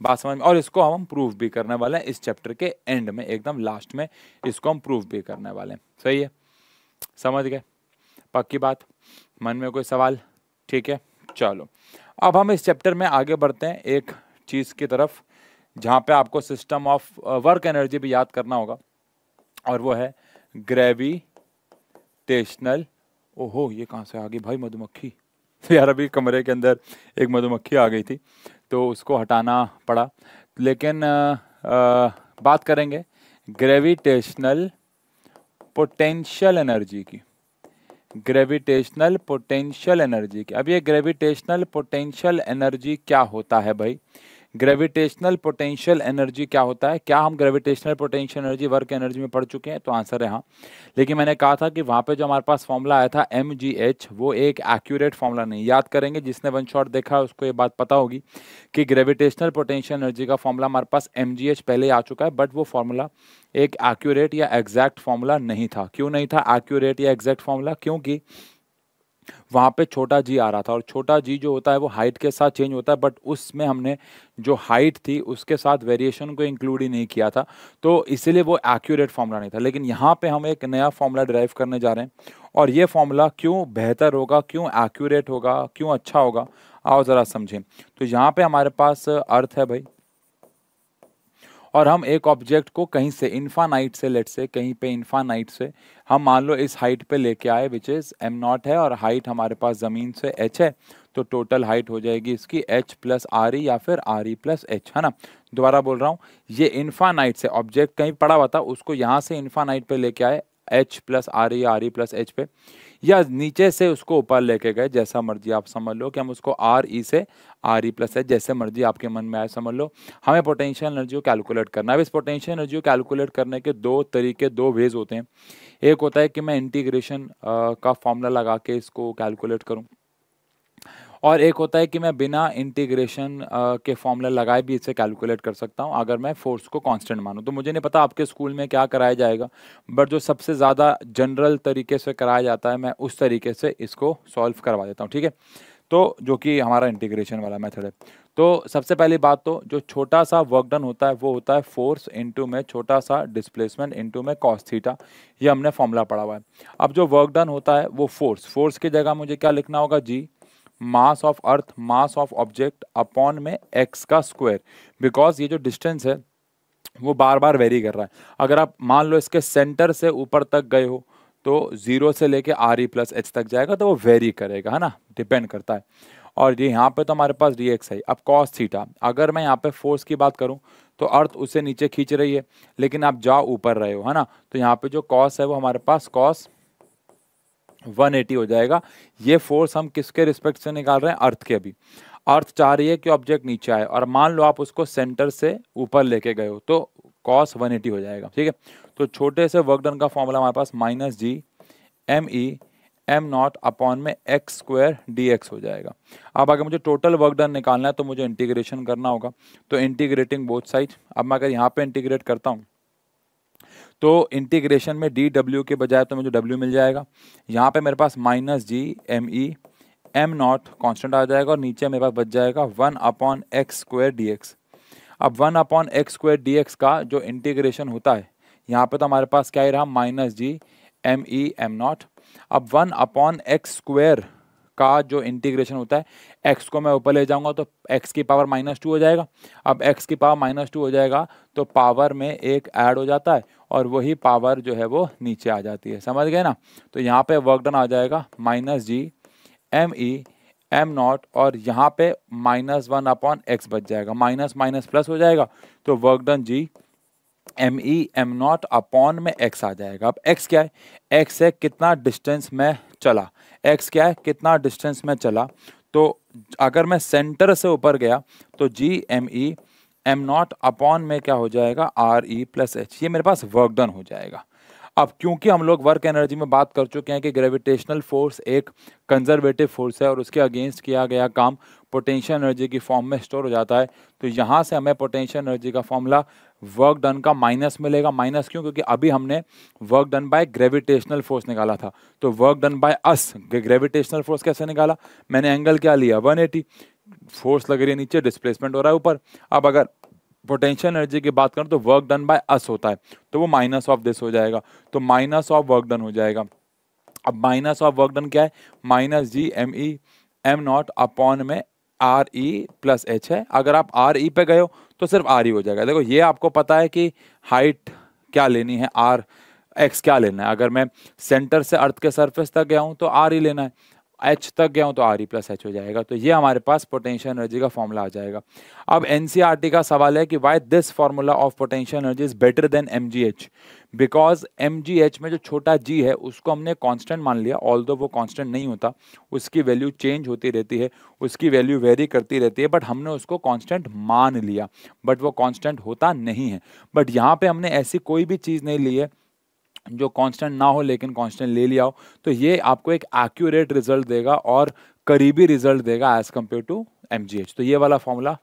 बात समझ में और इसको हम प्रूफ भी करने वाले हैं इस चैप्टर के एंड में एकदम लास्ट में इसको हम प्रूफ भी करने वाले हैं सही है समझ गए पक्की बात मन में कोई सवाल ठीक है चलो अब हम इस चैप्टर में आगे बढ़ते हैं एक चीज़ की तरफ जहाँ पे आपको सिस्टम ऑफ वर्क एनर्जी भी याद करना होगा और वो है ग्रेविटेशनल ओहो ये कहाँ से आ गई भाई मधुमक्खी [LAUGHS] यार अभी कमरे के अंदर एक मधुमक्खी आ गई थी तो उसको हटाना पड़ा लेकिन आ, आ, बात करेंगे ग्रेविटेशनल पोटेंशियल एनर्जी की ग्रेविटेशनल पोटेंशियल एनर्जी की अब ये ग्रेविटेशनल पोटेंशियल एनर्जी क्या होता है भाई ग्रेविटेशनल पोटेंशियल एनर्जी क्या होता है क्या हम gravitational potential energy work energy में पढ़ चुके हैं तो आंसर है हाँ लेकिन मैंने कहा था कि वहाँ पे जो हमारे पास फॉर्मूला आया था एम जी एच वो एक एक्यूरेट फॉर्मूला नहीं याद करेंगे जिसने वन शॉट देखा है उसको ये बात पता होगी कि ग्रेविटेशनल पोटेंशियल एनर्जी का फॉर्मूला हमारे पास एम जी एच पहले आ चुका है बट वो फॉर्मूला एक एक्यूरेट या एग्जैक्ट फॉर्मूला नहीं था क्यों नहीं था एक्यूरेट या एग्जैक्ट फॉर्मूला क्योंकि वहाँ पे छोटा जी आ रहा था और छोटा जी जो होता है वो हाइट के साथ चेंज होता है बट उसमें हमने जो हाइट थी उसके साथ वेरिएशन को इंक्लूड ही नहीं किया था तो इसीलिए वो एक्यूरेट फॉर्मूला नहीं था लेकिन यहाँ पे हम एक नया फॉर्मूला ड्राइव करने जा रहे हैं और ये फॉर्मूला क्यों बेहतर होगा क्यों एक्यूरेट होगा क्यों अच्छा होगा आओ ज़रा समझें तो यहाँ पर हमारे पास अर्थ है भाई और हम एक ऑब्जेक्ट को कहीं से इन्फानाइट से लेट से कहीं पे इन्फानाइट से हम मान लो इस हाइट पे लेके आए विच इज़ एम नॉट है और हाइट हमारे पास ज़मीन से एच है तो टोटल हाइट हो जाएगी इसकी एच प्लस आर या फिर आर ई प्लस एच है ना दोबारा बोल रहा हूँ ये इन्फानाइट से ऑब्जेक्ट कहीं पड़ा हुआ था उसको यहाँ से इन्फानाइट पे लेके आए H plus R E R E plus H पे या नीचे से उसको ऊपर लेके गए जैसा मर्जी आप समझ लो कि हम उसको आर ई e से आर ई प्लस है जैसे मर्जी आपके मन में आए समझ लो हमें पोटेंशियल एनर्जी को कैलकुलेट करना अब इस पोटेंशियल एनर्जी को कैलकुलेट करने के दो तरीके दो वेज होते हैं एक होता है कि मैं इंटीग्रेशन का फॉर्मूला लगा के इसको कैलकुलेट करूँ और एक होता है कि मैं बिना इंटीग्रेशन के फॉर्मूला लगाए भी इसे कैलकुलेट कर सकता हूँ अगर मैं फोर्स को कांस्टेंट मानूँ तो मुझे नहीं पता आपके स्कूल में क्या कराया जाएगा बट जो सबसे ज़्यादा जनरल तरीके से कराया जाता है मैं उस तरीके से इसको सॉल्व करवा देता हूँ ठीक है तो जो कि हमारा इंटीग्रेशन वाला मेथड है तो सबसे पहली बात तो जो छोटा सा वर्क डन होता है वो होता है फोर्स इनटू में छोटा सा डिस्प्लेसमेंट इनटू में कॉस थीटा ये हमने फॉर्मूला पढ़ा हुआ है अब जो वर्क डन होता है वो फोर्स फोर्स की जगह मुझे क्या लिखना होगा G mass of earth mass of object upon में एक्स का स्क्वायर बिकॉज ये जो डिस्टेंस है वो बार बार वेरी कर रहा है अगर आप मान लो इसके सेंटर से ऊपर तक गए हो तो ज़ीरो से लेके आर ई प्लस एच तक जाएगा तो वो वेरी करेगा है ना डिपेंड करता है और ये यहाँ पे तो हमारे पास डी एक्स है अब कॉस थीटा अगर मैं यहाँ पे फोर्स की बात करूँ तो अर्थ उसे नीचे खींच रही है लेकिन आप जाओ ऊपर रहे हो है ना तो यहाँ पे जो कॉस है वो हमारे पास कॉस एटी हो जाएगा ये फोर्स हम किसके रिस्पेक्ट से निकाल रहे हैं अर्थ के अभी अर्थ चाह रही है कि ऑब्जेक्ट नीचे आए और मान लो आप उसको सेंटर से ऊपर लेके गए हो तो कॉस 180 हो जाएगा ठीक है तो छोटे से वर्क डन का फॉर्मूला हमारे पास minus G M E M not upon में एक्स स्क्वायर डी एक्स हो जाएगा अब अगर मुझे टोटल वर्क डन निकालना है तो मुझे इंटीग्रेशन करना होगा तो इंटीग्रेटिंग बोथ साइड अब मैं अगर यहाँ पे इंटीग्रेट करता हूँ तो इंटीग्रेशन में डी डब्ल्यू के बजाय तो मुझे डब्ल्यू मिल जाएगा यहाँ पे मेरे पास minus G M E M not constant आ जाएगा और नीचे मेरे पास बच जाएगा one upon X square D X अब one upon X square D X का जो इंटीग्रेशन होता है यहाँ पे तो हमारे पास क्या ही रहा minus G M E M not अब वन अपॉन एक्स स्क्वायर का जो इंटीग्रेशन होता है एक्स को मैं ऊपर ले जाऊंगा तो एक्स की पावर माइनस टू हो जाएगा अब एक्स की पावर माइनस टू हो जाएगा तो पावर में एक ऐड हो जाता है और वही पावर जो है वो नीचे आ जाती है समझ गए ना तो यहाँ पे वर्क डन आ जाएगा minus G M E M not और यहाँ पे माइनस वन अपॉन एक्स बच जाएगा माइनस माइनस प्लस हो जाएगा तो work done G M E M not upon में एक्स आ जाएगा अब एक्स क्या है एक्स है कितना डिस्टेंस में चला एक्स क्या है कितना डिस्टेंस में चला तो अगर मैं सेंटर से ऊपर गया तो G M E M not upon में क्या हो जाएगा आर ई प्लस एच ये मेरे पास वर्क डन हो जाएगा अब क्योंकि हम लोग वर्क एनर्जी में बात कर चुके हैं कि ग्रेविटेशनल फोर्स एक कंजर्वेटिव फोर्स है और उसके अगेंस्ट किया गया काम पोटेंशियल एनर्जी की फॉर्म में स्टोर हो जाता है तो यहाँ से हमें पोटेंशियल एनर्जी का फॉर्मूला वर्क डन का माइनस मिलेगा माइनस क्यों क्योंकि अभी हमने work done by gravitational force निकाला था तो work done by us gravitational force कैसे निकाला मैंने एंगल क्या लिया 180 फोर्स लग रही है नीचे डिस्प्लेसमेंट हो रहा है ऊपर अब अगर पोटेंशियल एनर्जी की बात करें तो वर्क डन बाय अस होता है तो वो माइनस ऑफ दिस हो जाएगा तो माइनस ऑफ वर्क डन हो जाएगा अब माइनस ऑफ वर्क डन क्या है minus G M E M not upon में आर ई प्लस एच है अगर आप आर ई e पे गए हो तो सिर्फ आर ई e हो जाएगा देखो ये आपको पता है कि हाइट क्या लेनी है आर एक्स क्या लेना है अगर मैं सेंटर से अर्थ के सरफेस तक गया हूँ तो आर ई e लेना है एच तक गया हूँ तो आर ई प्लस एच हो जाएगा तो ये हमारे पास पोटेंशियल एनर्जी का फॉर्मूला आ जाएगा अब एन का सवाल है कि why this formula of potential energy is better than M G H because M G H में जो छोटा जी है उसको हमने कांस्टेंट मान लिया ऑल वो कांस्टेंट नहीं होता उसकी वैल्यू चेंज होती रहती है उसकी वैल्यू वेरी करती रहती है बट हमने उसको कांस्टेंट मान लिया बट वो कांस्टेंट होता नहीं है बट यहाँ पे हमने ऐसी कोई भी चीज़ नहीं ली है जो कांस्टेंट ना हो लेकिन कांस्टेंट ले लिया हो तो ये आपको एक एक्यूरेट रिजल्ट देगा और करीबी रिजल्ट देगा एज कम्पेयर टू एम तो ये वाला फॉर्मूला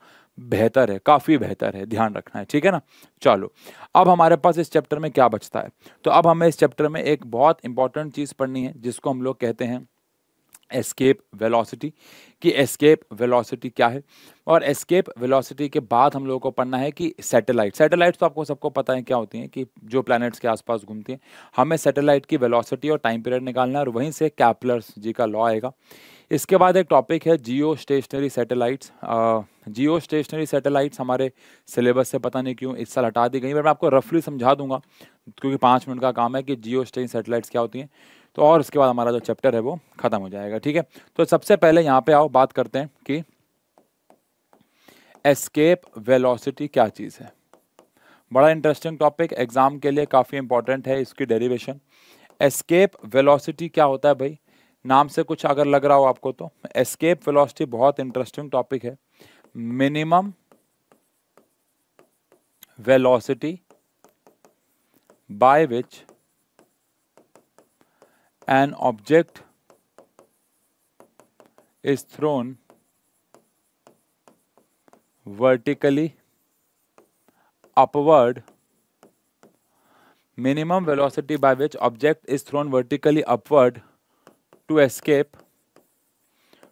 बेहतर है काफ़ी बेहतर है ध्यान रखना है ठीक है ना चलो अब हमारे पास इस चैप्टर में क्या बचता है तो अब हमें इस चैप्टर में एक बहुत इंपॉर्टेंट चीज़ पढ़नी है जिसको हम लोग कहते हैं एस्केप वेलोसिटी कि एस्केप वेलोसिटी क्या है और एस्केप वेलोसिटी के बाद हम लोगों को पढ़ना है कि सैटेलाइट सैटेलाइट तो आपको सबको पता है क्या होती हैं कि जो प्लैनेट्स के आसपास घूमती हैं हमें सैटेलाइट की वेलोसिटी और टाइम पीरियड निकालना है और वहीं से कैपलर्स जी का लॉ आएगा इसके बाद एक टॉपिक है geostationary satellites geostationary satellites हमारे सिलेबस से पता नहीं क्यों इस साल हटा दी गई पर मैं आपको रफली समझा दूंगा क्योंकि पाँच मिनट का काम है कि जियो स्टेशन सैटेलाइट्स क्या होती हैं तो और उसके बाद हमारा जो चैप्टर है वो ख़त्म हो जाएगा ठीक है तो सबसे पहले यहाँ पर आओ बात करते हैं कि एस्केप वेलोसिटी क्या चीज़ है बड़ा इंटरेस्टिंग टॉपिक एग्ज़ाम के लिए काफ़ी इंपॉर्टेंट है इसकी डेरिवेशन एस्केप वेलोसिटी क्या होता है भाई नाम से कुछ अगर लग रहा हो आपको तो एस्केप फिलोसफी बहुत इंटरेस्टिंग टॉपिक है minimum velocity by which an object is thrown vertically upward minimum velocity by which object is thrown vertically upward to escape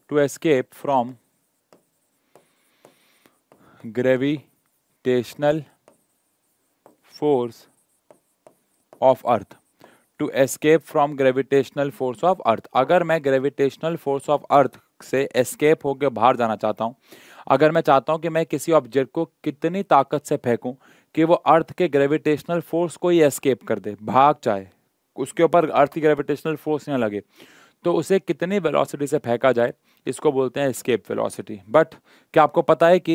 to escape from gravitational force of earth to escape from gravitational force of earth अगर मैं gravitational force of अर्थ से escape होकर बाहर जाना चाहता हूँ अगर मैं चाहता हूँ कि मैं किसी ऑब्जेक्ट को कितनी ताकत से फेंकूं कि वो अर्थ के ग्रेविटेशनल फोर्स को ही एस्केप कर दे भाग जाए उसके ऊपर अर्थ की ग्रेविटेशनल फोर्स ना लगे तो उसे कितनी वेलोसिटी से फेंका जाए इसको बोलते हैं स्केप वेलोसिटी बट क्या आपको पता है कि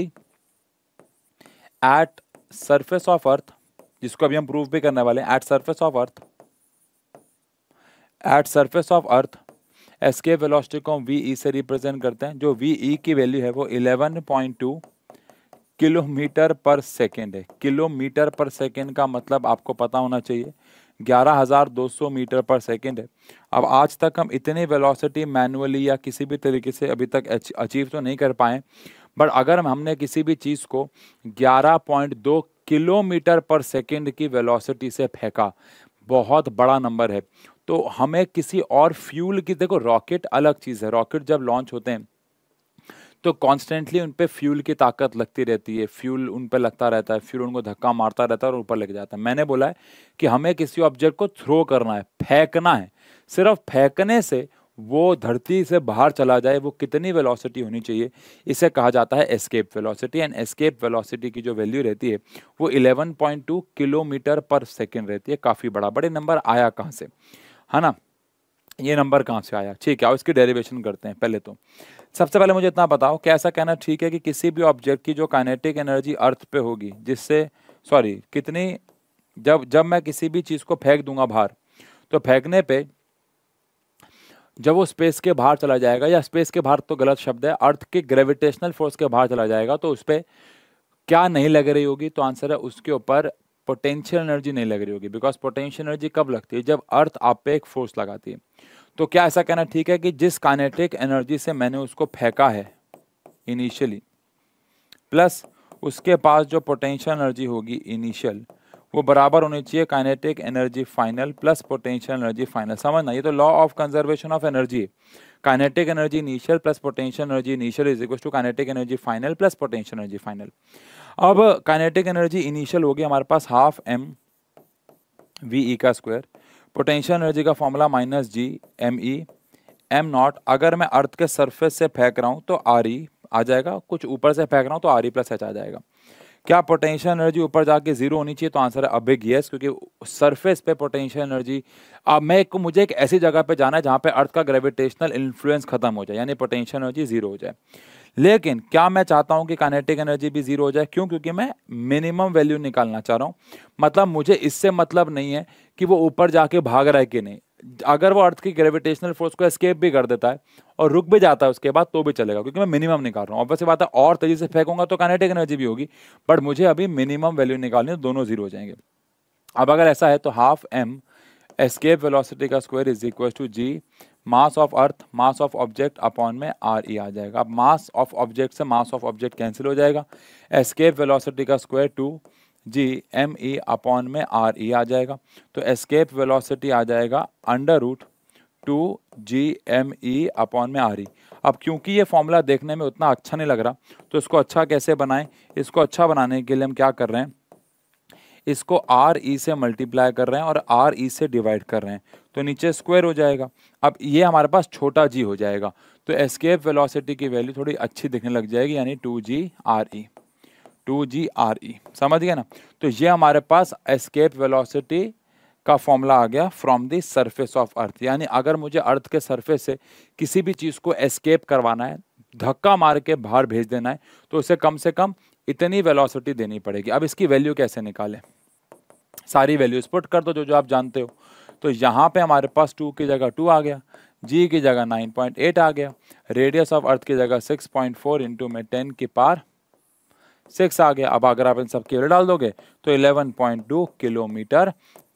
एट सरफेस ऑफ अर्थ जिसको अभी हम प्रूव भी करने वाले हैं at surface of earth at surface of earth escape velocity को हम वी ई e से रिप्रेजेंट करते हैं जो वी ई e की वैल्यू है वो 11.2 किलोमीटर पर सेकेंड है किलोमीटर पर सेकेंड का मतलब आपको पता होना चाहिए 11,200 मीटर पर सेकेंड है अब आज तक हम इतनी वेलोसिटी मैनुअली या किसी भी तरीके से अभी तक अचीव तो नहीं कर पाए बट अगर हमने किसी भी चीज़ को 11.2 किलोमीटर पर सेकेंड की वेलोसिटी से फेंका बहुत बड़ा नंबर है तो हमें किसी और फ्यूल की देखो रॉकेट अलग चीज़ है रॉकेट जब लॉन्च होते हैं तो कॉन्स्टेंटली उन पर फ्यूल की ताकत लगती रहती है फ्यूल उन पर लगता रहता है फ्यूल उनको धक्का मारता रहता है और ऊपर लग जाता है मैंने बोला है कि हमें किसी ऑब्जेक्ट को थ्रो करना है फेंकना है सिर्फ फेंकने से वो धरती से बाहर चला जाए वो कितनी वेलोसिटी होनी चाहिए इसे कहा जाता है escape velocity and escape velocity की जो वैल्यू रहती है वो 11.2 किलोमीटर पर सेकंड रहती है काफ़ी बड़ा बड़े नंबर आया कहाँ से है ना ये नंबर कहाँ से आया ठीक है और इसकी डेरिवेशन करते हैं पहले तो सबसे पहले मुझे इतना बताओ कि ऐसा कहना ठीक है कि किसी भी ऑब्जेक्ट की जो काइनेटिक एनर्जी अर्थ पे होगी जिससे सॉरी कितनी जब जब मैं किसी भी चीज़ को फेंक दूंगा बाहर तो फेंकने पे जब वो स्पेस के बाहर चला जाएगा या स्पेस के बाहर तो गलत शब्द है अर्थ के ग्रेविटेशनल फोर्स के बाहर चला जाएगा तो उस पर क्या नहीं लग रही होगी तो आंसर है उसके ऊपर पोटेंशियल एनर्जी नहीं लग रही होगी बिकॉज पोटेंशियल एनर्जी कब लगती है जब अर्थ आप पे एक फोर्स लगाती है तो क्या ऐसा कहना ठीक है कि जिस काइनेटिक एनर्जी से मैंने उसको फेंका है इनिशियली प्लस उसके पास जो पोटेंशियल एनर्जी होगी इनिशियल वो बराबर होनी चाहिए kinetic energy final plus potential energy final समझना ये तो law of conservation of energy है kinetic energy initial plus potential energy initial is equal to kinetic energy final plus potential energy final अब काइनेटिक एनर्जी इनिशियल होगी हमारे पास half M V E का square potential energy का formula minus G M E M not अगर मैं अर्थ के surface से फेंक रहा हूँ तो आर ई e आ जाएगा कुछ ऊपर से फेंक रहा हूँ तो आर ई प्लस एच आ जाएगा क्या पोटेंशियल एनर्जी ऊपर जाके जीरो होनी चाहिए तो आंसर है अबिग यस क्योंकि सरफेस पे पोटेंशियल एनर्जी अब मैं एक मुझे एक ऐसी जगह पे जाना है जहाँ पे अर्थ का ग्रेविटेशनल इन्फ्लुएंस खत्म हो जाए यानी पोटेंशियल एनर्जी जीरो हो जाए लेकिन क्या मैं चाहता हूं कि कानेटिक एनर्जी भी जीरो हो जाए क्यों क्योंकि मैं मिनिमम वैल्यू निकालना चाह रहा हूं मतलब मुझे इससे मतलब नहीं है कि वो ऊपर जाके भाग रहा है कि नहीं अगर वो अर्थ की ग्रेविटेशनल फोर्स को एस्केप भी कर देता है और रुक भी जाता है उसके बाद तो भी चलेगा क्योंकि मैं मिनिमम निकाल रहा हूँ ऑब्वियस बात है और तेजी से फेंकूंगा तो कानेटिक एनर्जी भी होगी बट मुझे अभी मिनिमम वैल्यू निकालनी है तो दोनों जीरो हो जाएंगे अब अगर ऐसा है तो हाफ एम एस्केप वेलोसिटी का square is equal to G mass of earth mass of object upon में आर ई आ जाएगा अब मास ऑफ ऑब्जेक्ट से मास ऑफ ऑब्जेक्ट कैंसिल हो जाएगा एस्केप वेलोसिटी का square two G M E upon में आर ई आ जाएगा तो एस्केप वेलोसिटी आ जाएगा under root two G M E upon में आर ई अब क्योंकि ये फॉर्मूला देखने में उतना अच्छा नहीं लग रहा तो इसको अच्छा कैसे बनाएं इसको अच्छा बनाने के लिए हम क्या कर रहे हैं इसको आर ई से मल्टीप्लाई कर रहे हैं और आर ई से डिवाइड कर रहे हैं तो नीचे स्क्वायर हो जाएगा अब ये हमारे पास छोटा जी हो जाएगा तो एस्केप वेलोसिटी की वैल्यू थोड़ी अच्छी दिखने लग जाएगी यानी two G R E two G R E समझ गया ना तो ये हमारे पास एस्केप वेलोसिटी का फॉर्मूला आ गया from the surface of earth यानी अगर मुझे अर्थ के सरफेस से किसी भी चीज़ को एस्केप करवाना है धक्का मार के बाहर भेज देना है तो उसे कम से कम इतनी वेलोसिटी देनी पड़ेगी अब इसकी वैल्यू कैसे निकालें सारी वैल्यूज पुट कर दो जो जो आप जानते हो तो यहाँ पे हमारे पास टू की जगह टू आ गया जी की जगह नाइन पॉइंट एट आ गया रेडियस ऑफ अर्थ की जगह सिक्स पॉइंट फोर इंटू में टेन की पार सिक्स आ गया अब अगर आप इन सब के डाल दोगे तो eleven point two kilometre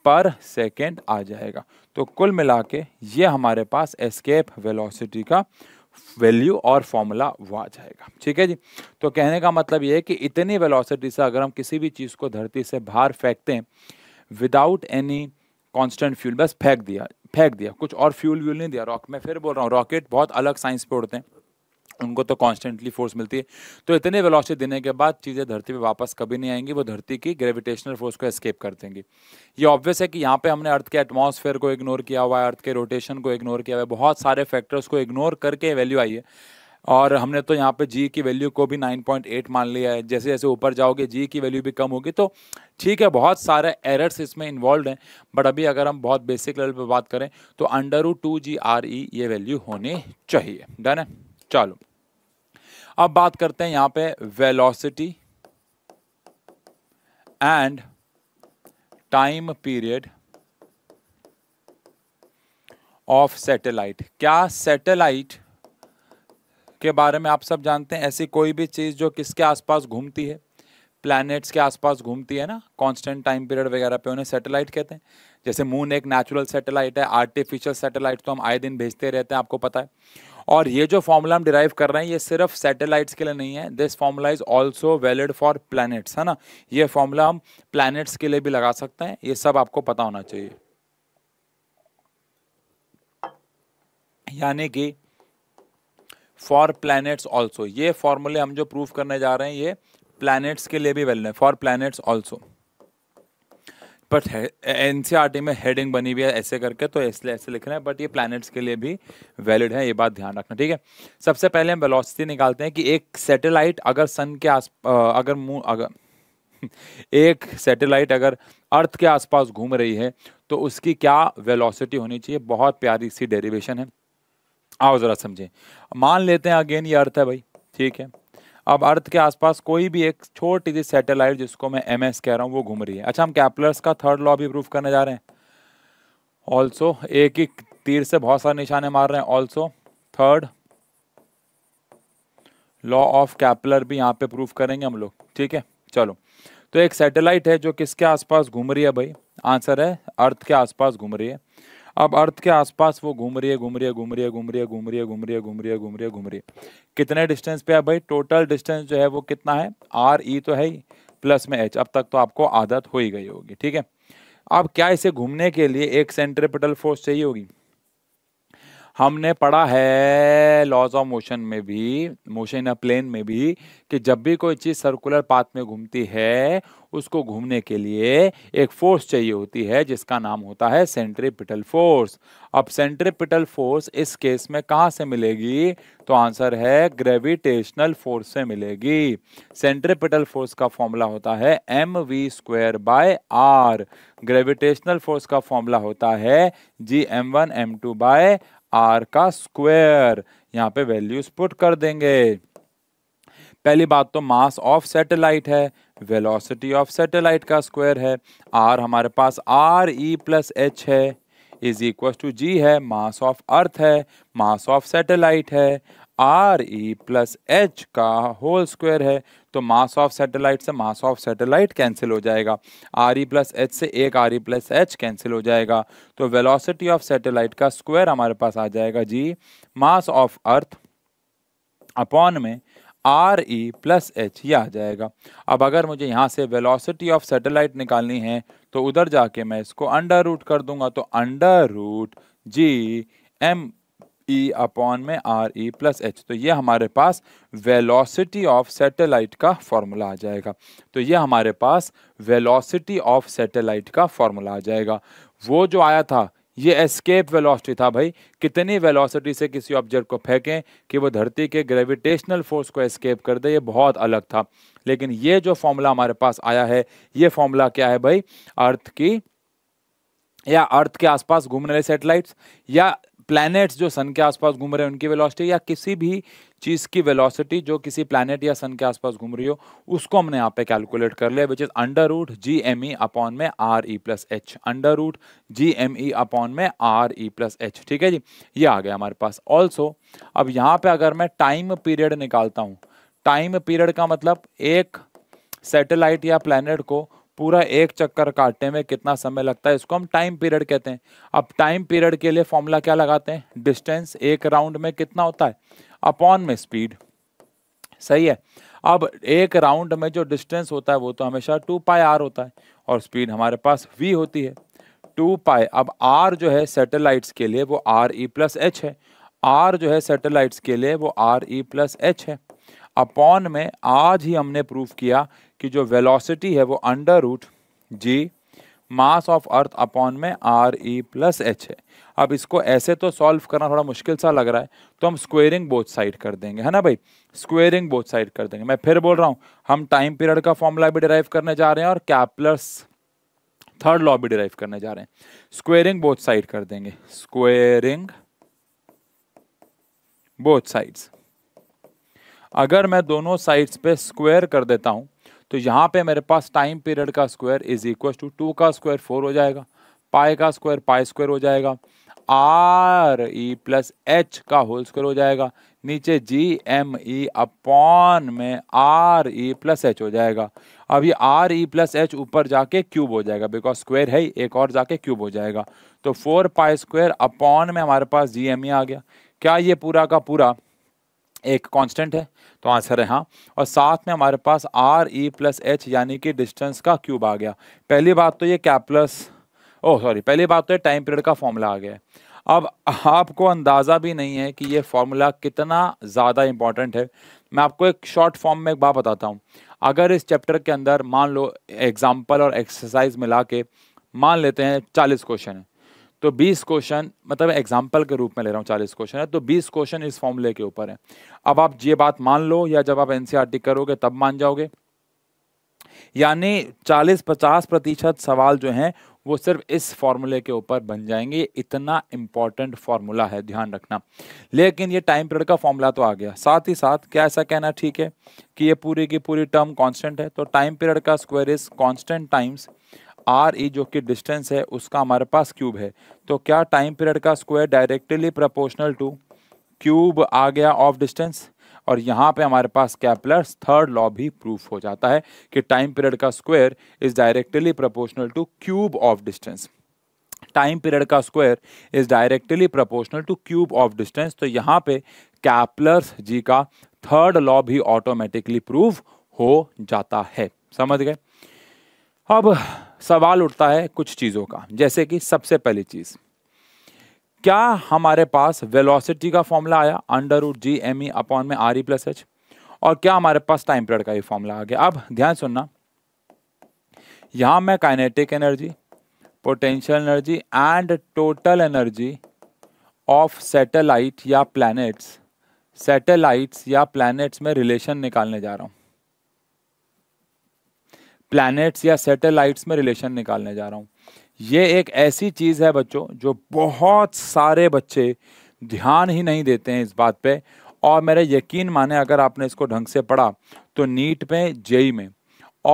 per second आ जाएगा तो कुल मिला के ये हमारे पास एस्केप वेलोसिटी का वैल्यू और फॉर्मूला वो आ जाएगा ठीक है जी तो कहने का मतलब ये है कि इतनी वेलोसिटी से अगर हम किसी भी चीज़ को धरती से बाहर फेंकते हैं विदाउट एनी कांस्टेंट फ्यूल बस फेंक दिया फेंक दिया कुछ और फ्यूल व्यूल नहीं दिया रॉक मैं फिर बोल रहा हूँ रॉकेट बहुत अलग साइंस पे उड़ते हैं उनको तो कॉन्स्टेंटली फोर्स मिलती है तो इतने वेलोसिटी देने के बाद चीज़ें धरती पे वापस कभी नहीं आएंगी वो धरती की ग्रेविटेशनल फोर्स को एस्केप कर देंगी ये ऑब्वियस है कि यहाँ पे हमने अर्थ के एटमॉस्फेयर को इग्नोर किया हुआ है अर्थ के रोटेशन को इग्नोर किया हुआ है बहुत सारे फैक्टर्स को इग्नोर करके वैल्यू आई है और हमने तो यहाँ पे जी की वैल्यू को भी 9.8 मान लिया है जैसे जैसे ऊपर जाओगे जी की वैल्यू भी कम होगी तो ठीक है बहुत सारे एरर्स इसमें इन्वॉल्व हैं बट अभी अगर हम बहुत बेसिक लेवल पर बात करें तो under two G R E ये वैल्यू होनी चाहिए डन है चलो अब बात करते हैं यहाँ पे velocity and time period of satellite क्या सैटेलाइट के बारे में आप सब जानते हैं ऐसी कोई भी चीज़ जो किसके आसपास घूमती है प्लैनेट्स के आसपास घूमती है ना कांस्टेंट टाइम पीरियड वगैरह पे उन्हें सैटेलाइट कहते हैं जैसे मून एक नेचुरल सैटेलाइट है आर्टिफिशियल सैटेलाइट तो हम आए दिन भेजते रहते हैं आपको पता है और ये जो फॉर्मूला हम डिराइव कर रहे हैं ये सिर्फ सैटेलाइट्स के लिए नहीं है this formula is also valid for planets है ना ये फॉर्मूला हम प्लानट्स के लिए भी लगा सकते हैं ये सब आपको पता होना चाहिए यानी कि फॉर प्लैनेट्स ऑल्सो ये फॉर्मूले हम जो प्रूव करने जा रहे हैं ये प्लैनेट्स के लिए भी वेल है फॉर प्लैनेट्स ऑल्सो बट एन में हेडिंग बनी हुई है ऐसे करके तो इसलिए ऐसे लिख रहे हैं बट ये प्लैनेट्स के लिए भी वैलिड है ये बात ध्यान रखना ठीक है सबसे पहले हम वेलोसिटी निकालते हैं कि एक सैटेलाइट अगर सन के आस अगर मून अगर [LAUGHS] एक सैटेलाइट अगर अर्थ के आसपास घूम रही है तो उसकी क्या वेलोसिटी होनी चाहिए बहुत प्यारी सी डेरिवेशन है आओ ज़रा समझें मान लेते हैं अगेन ये अर्थ है भाई ठीक है अब अर्थ के आसपास कोई भी एक छोटी सी सैटेलाइट जिसको मैं एम कह रहा हूँ वो घूम रही है अच्छा हम कैपलर्स का थर्ड लॉ भी प्रूफ करने जा रहे हैं ऑल्सो एक ही तीर से बहुत सारे निशाने मार रहे हैं also third law of Kepler भी यहाँ पे प्रूफ करेंगे हम लोग ठीक है चलो तो एक सैटेलाइट है जो किसके आसपास घूम रही है भाई आंसर है अर्थ के आसपास घूम रही है अब अर्थ के आसपास वो घूम रही है घूम रही है घूम रही है घूम रही है घूम रही है घूम रही है घूम रही है घूम रही है घूम रही है कितने डिस्टेंस पे है भाई टोटल डिस्टेंस जो है वो कितना है आर ई e तो है ही प्लस में एच अब तक तो आपको आदत हो ही गई होगी ठीक है अब क्या इसे घूमने के लिए एक सेंट्रिपिटल फोर्स चाहिए होगी हमने पढ़ा है लॉज ऑफ मोशन में भी मोशन इन अ प्लेन में भी कि जब भी कोई चीज़ सर्कुलर पाथ में घूमती है उसको घूमने के लिए एक फोर्स चाहिए होती है जिसका नाम होता है सेंट्रीपिटल फोर्स अब सेंट्रीपिटल फोर्स इस केस में कहाँ से मिलेगी तो आंसर है ग्रेविटेशनल फोर्स से मिलेगी सेंट्रीपिटल फोर्स का फॉर्मूला होता है M V square by R gravitational force का फॉर्मूला होता है G M one M two by R का स्क्वायर यहाँ पे वैल्यूज पुट कर देंगे पहली बात तो मास ऑफ सैटेलाइट है वेलोसिटी ऑफ सैटेलाइट का स्क्वायर है आर हमारे पास आर ई प्लस एच है इज इक्वल टू जी है मास ऑफ अर्थ है मास ऑफ सैटेलाइट है आर ई प्लस एच का होल स्क्वायर है तो मास ऑफ सैटेलाइट से मास ऑफ सैटेलाइट कैंसिल हो जाएगा आर ई प्लस एच से एक R E plus H cancel हो जाएगा तो वेलोसिटी ऑफ सैटेलाइट का स्क्वायर हमारे पास आ जाएगा G mass of earth upon में आर ई प्लस एच ये आ जाएगा अब अगर मुझे यहाँ से वेलोसिटी ऑफ सैटेलाइट निकालनी है तो उधर जाके मैं इसको अंडर रूट कर दूंगा तो under root G M E e upon में आर ई प्लस एच तो ये हमारे पास वेलोसिटी ऑफ सैटेलाइट का फॉर्मूला आ जाएगा तो ये हमारे पास वेलोसिटी ऑफ सैटेलाइट का फॉर्मूला आ जाएगा वो जो आया था ये एस्केप वेलोसिटी था भाई कितनी वेलोसिटी से किसी ऑब्जेक्ट को फेंकें कि वो धरती के ग्रेविटेशनल फोर्स को एस्केप कर दे ये बहुत अलग था लेकिन ये जो फॉर्मूला हमारे पास आया है ये फॉर्मूला क्या है भाई अर्थ की या अर्थ के आसपास घूमने वाले सैटेलाइट्स या प्लैनेट्स जो सन के आसपास घूम रहे हैं उनकी वेलोसिटी या किसी भी चीज़ की वेलोसिटी जो किसी प्लैनेट या सन के आसपास घूम रही हो उसको हमने यहाँ पे कैलकुलेट कर लिया which is under root G M E upon में R E plus H under root G M E upon में आर ई प्लस एच ठीक है जी ये आ गया हमारे पास ऑल्सो अब यहाँ पे अगर मैं टाइम पीरियड निकालता हूँ टाइम पीरियड का मतलब एक सैटेलाइट या प्लैनेट को पूरा एक चक्कर काटने में कितना समय लगता है इसको हम टाइम पीरियड कहते हैं अब टाइम पीरियड के लिए फॉर्मूला क्या लगाते हैं डिस्टेंस एक राउंड में कितना होता है अपॉन में स्पीड सही है अब एक राउंड में जो डिस्टेंस होता है वो तो हमेशा टू पाई आर होता है और स्पीड हमारे पास वी होती है टू पाई अब आर जो है सेटेलाइट्स के लिए वो आर ई प्लस एच है आर जो है सेटेलाइट्स के लिए वो आर ई प्लस एच है अपॉन में आज ही हमने प्रूफ किया कि जो वेलोसिटी है वो under root G mass of earth upon में आर ई प्लस एच है अब इसको ऐसे तो सॉल्व करना थोड़ा मुश्किल सा लग रहा है तो हम स्क्वेयरिंग बोथ साइड कर देंगे है ना भाई स्क्वेयरिंग बोथ साइड कर देंगे मैं फिर बोल रहा हूँ हम टाइम पीरियड का फॉर्मूला भी डिराइव करने जा रहे हैं और कैप्लस थर्ड लॉ भी डिराइव करने जा रहे हैं स्क्वेयरिंग बोथ साइड कर देंगे स्क्वेयरिंग बोथ साइड्स अगर मैं दोनों साइड्स पे स्क्वेयर कर देता हूँ तो यहाँ पे मेरे पास टाइम पीरियड का square is equal to two का स्क्वायर फोर हो जाएगा पाए का स्क्वायर पाए स्क्वायर हो जाएगा आर ई प्लस एच का होल स्क्वायर हो जाएगा नीचे जी एम ई अपॉन में आर ई प्लस एच हो जाएगा अब ये आर ई प्लस एच ऊपर जाके क्यूब हो जाएगा बिकॉज स्क्वायर है ही एक और जाके क्यूब हो जाएगा तो फोर पाई स्क्वायर अपॉन में हमारे पास जी एम ई आ गया क्या ये पूरा का पूरा एक कांस्टेंट है तो आंसर है हाँ और साथ में हमारे पास आर ई प्लस एच यानी कि डिस्टेंस का क्यूब आ गया पहली बात तो ये कैप्लस ओह सॉरी पहली बात तो ये टाइम पीरियड का फॉर्मूला आ गया है अब आपको अंदाज़ा भी नहीं है कि ये फॉर्मूला कितना ज़्यादा इम्पॉर्टेंट है मैं आपको एक शॉर्ट फॉर्म में एक बात बताता हूँ अगर इस चैप्टर के अंदर मान लो एग्जाम्पल और एक्सरसाइज मिला के मान लेते हैं चालीस क्वेश्चन है तो 20 क्वेश्चन मतलब एग्जाम्पल के रूप में ले रहा हूँ 40 क्वेश्चन है तो 20 क्वेश्चन इस फॉर्मूले के ऊपर है अब आप ये बात मान लो या जब आप एनसीआरटी e करोगे तब मान जाओगे यानी 40-50 प्रतिशत सवाल जो हैं वो सिर्फ इस फॉर्मूले के ऊपर बन जाएंगे ये इतना इंपॉर्टेंट फॉर्मूला है ध्यान रखना लेकिन ये टाइम पीरियड का फॉर्मूला तो आ गया साथ ही साथ क्या ऐसा कहना ठीक है कि ये पूरी की पूरी टर्म कांस्टेंट है तो टाइम पीरियड का square is constant times R E e जो कि डिस्टेंस है उसका हमारे पास क्यूब है तो क्या टाइम पीरियड का square directly proportional to cube आ गया ऑफ डिस्टेंस और यहाँ पे हमारे पास कैपलर्स थर्ड लॉ भी प्रूफ हो जाता है कि टाइम पीरियड का square is directly proportional to cube of distance time period का square is directly proportional to cube of distance तो यहाँ पे कैपलर्स जी का थर्ड लॉ भी ऑटोमेटिकली प्रूव हो जाता है समझ गए अब सवाल उठता है कुछ चीज़ों का जैसे कि सबसे पहली चीज़ क्या हमारे पास वेलोसिटी का फॉर्मूला आया under root G M E upon में आर ई प्लस एच और क्या हमारे पास टाइम पीरियड का ये फॉर्मूला आ गया अब ध्यान सुनना यहाँ मैं kinetic energy potential energy and total energy of satellite या प्लैनेट्स सैटेलाइट्स या प्लैनेट्स में रिलेशन निकालने जा रहा हूँ प्लैनेट्स या सैटेलाइट्स में रिलेशन निकालने जा रहा हूँ ये एक ऐसी चीज़ है बच्चों जो बहुत सारे बच्चे ध्यान ही नहीं देते हैं इस बात पे और मेरे यकीन माने अगर आपने इसको ढंग से पढ़ा तो नीट में जेई में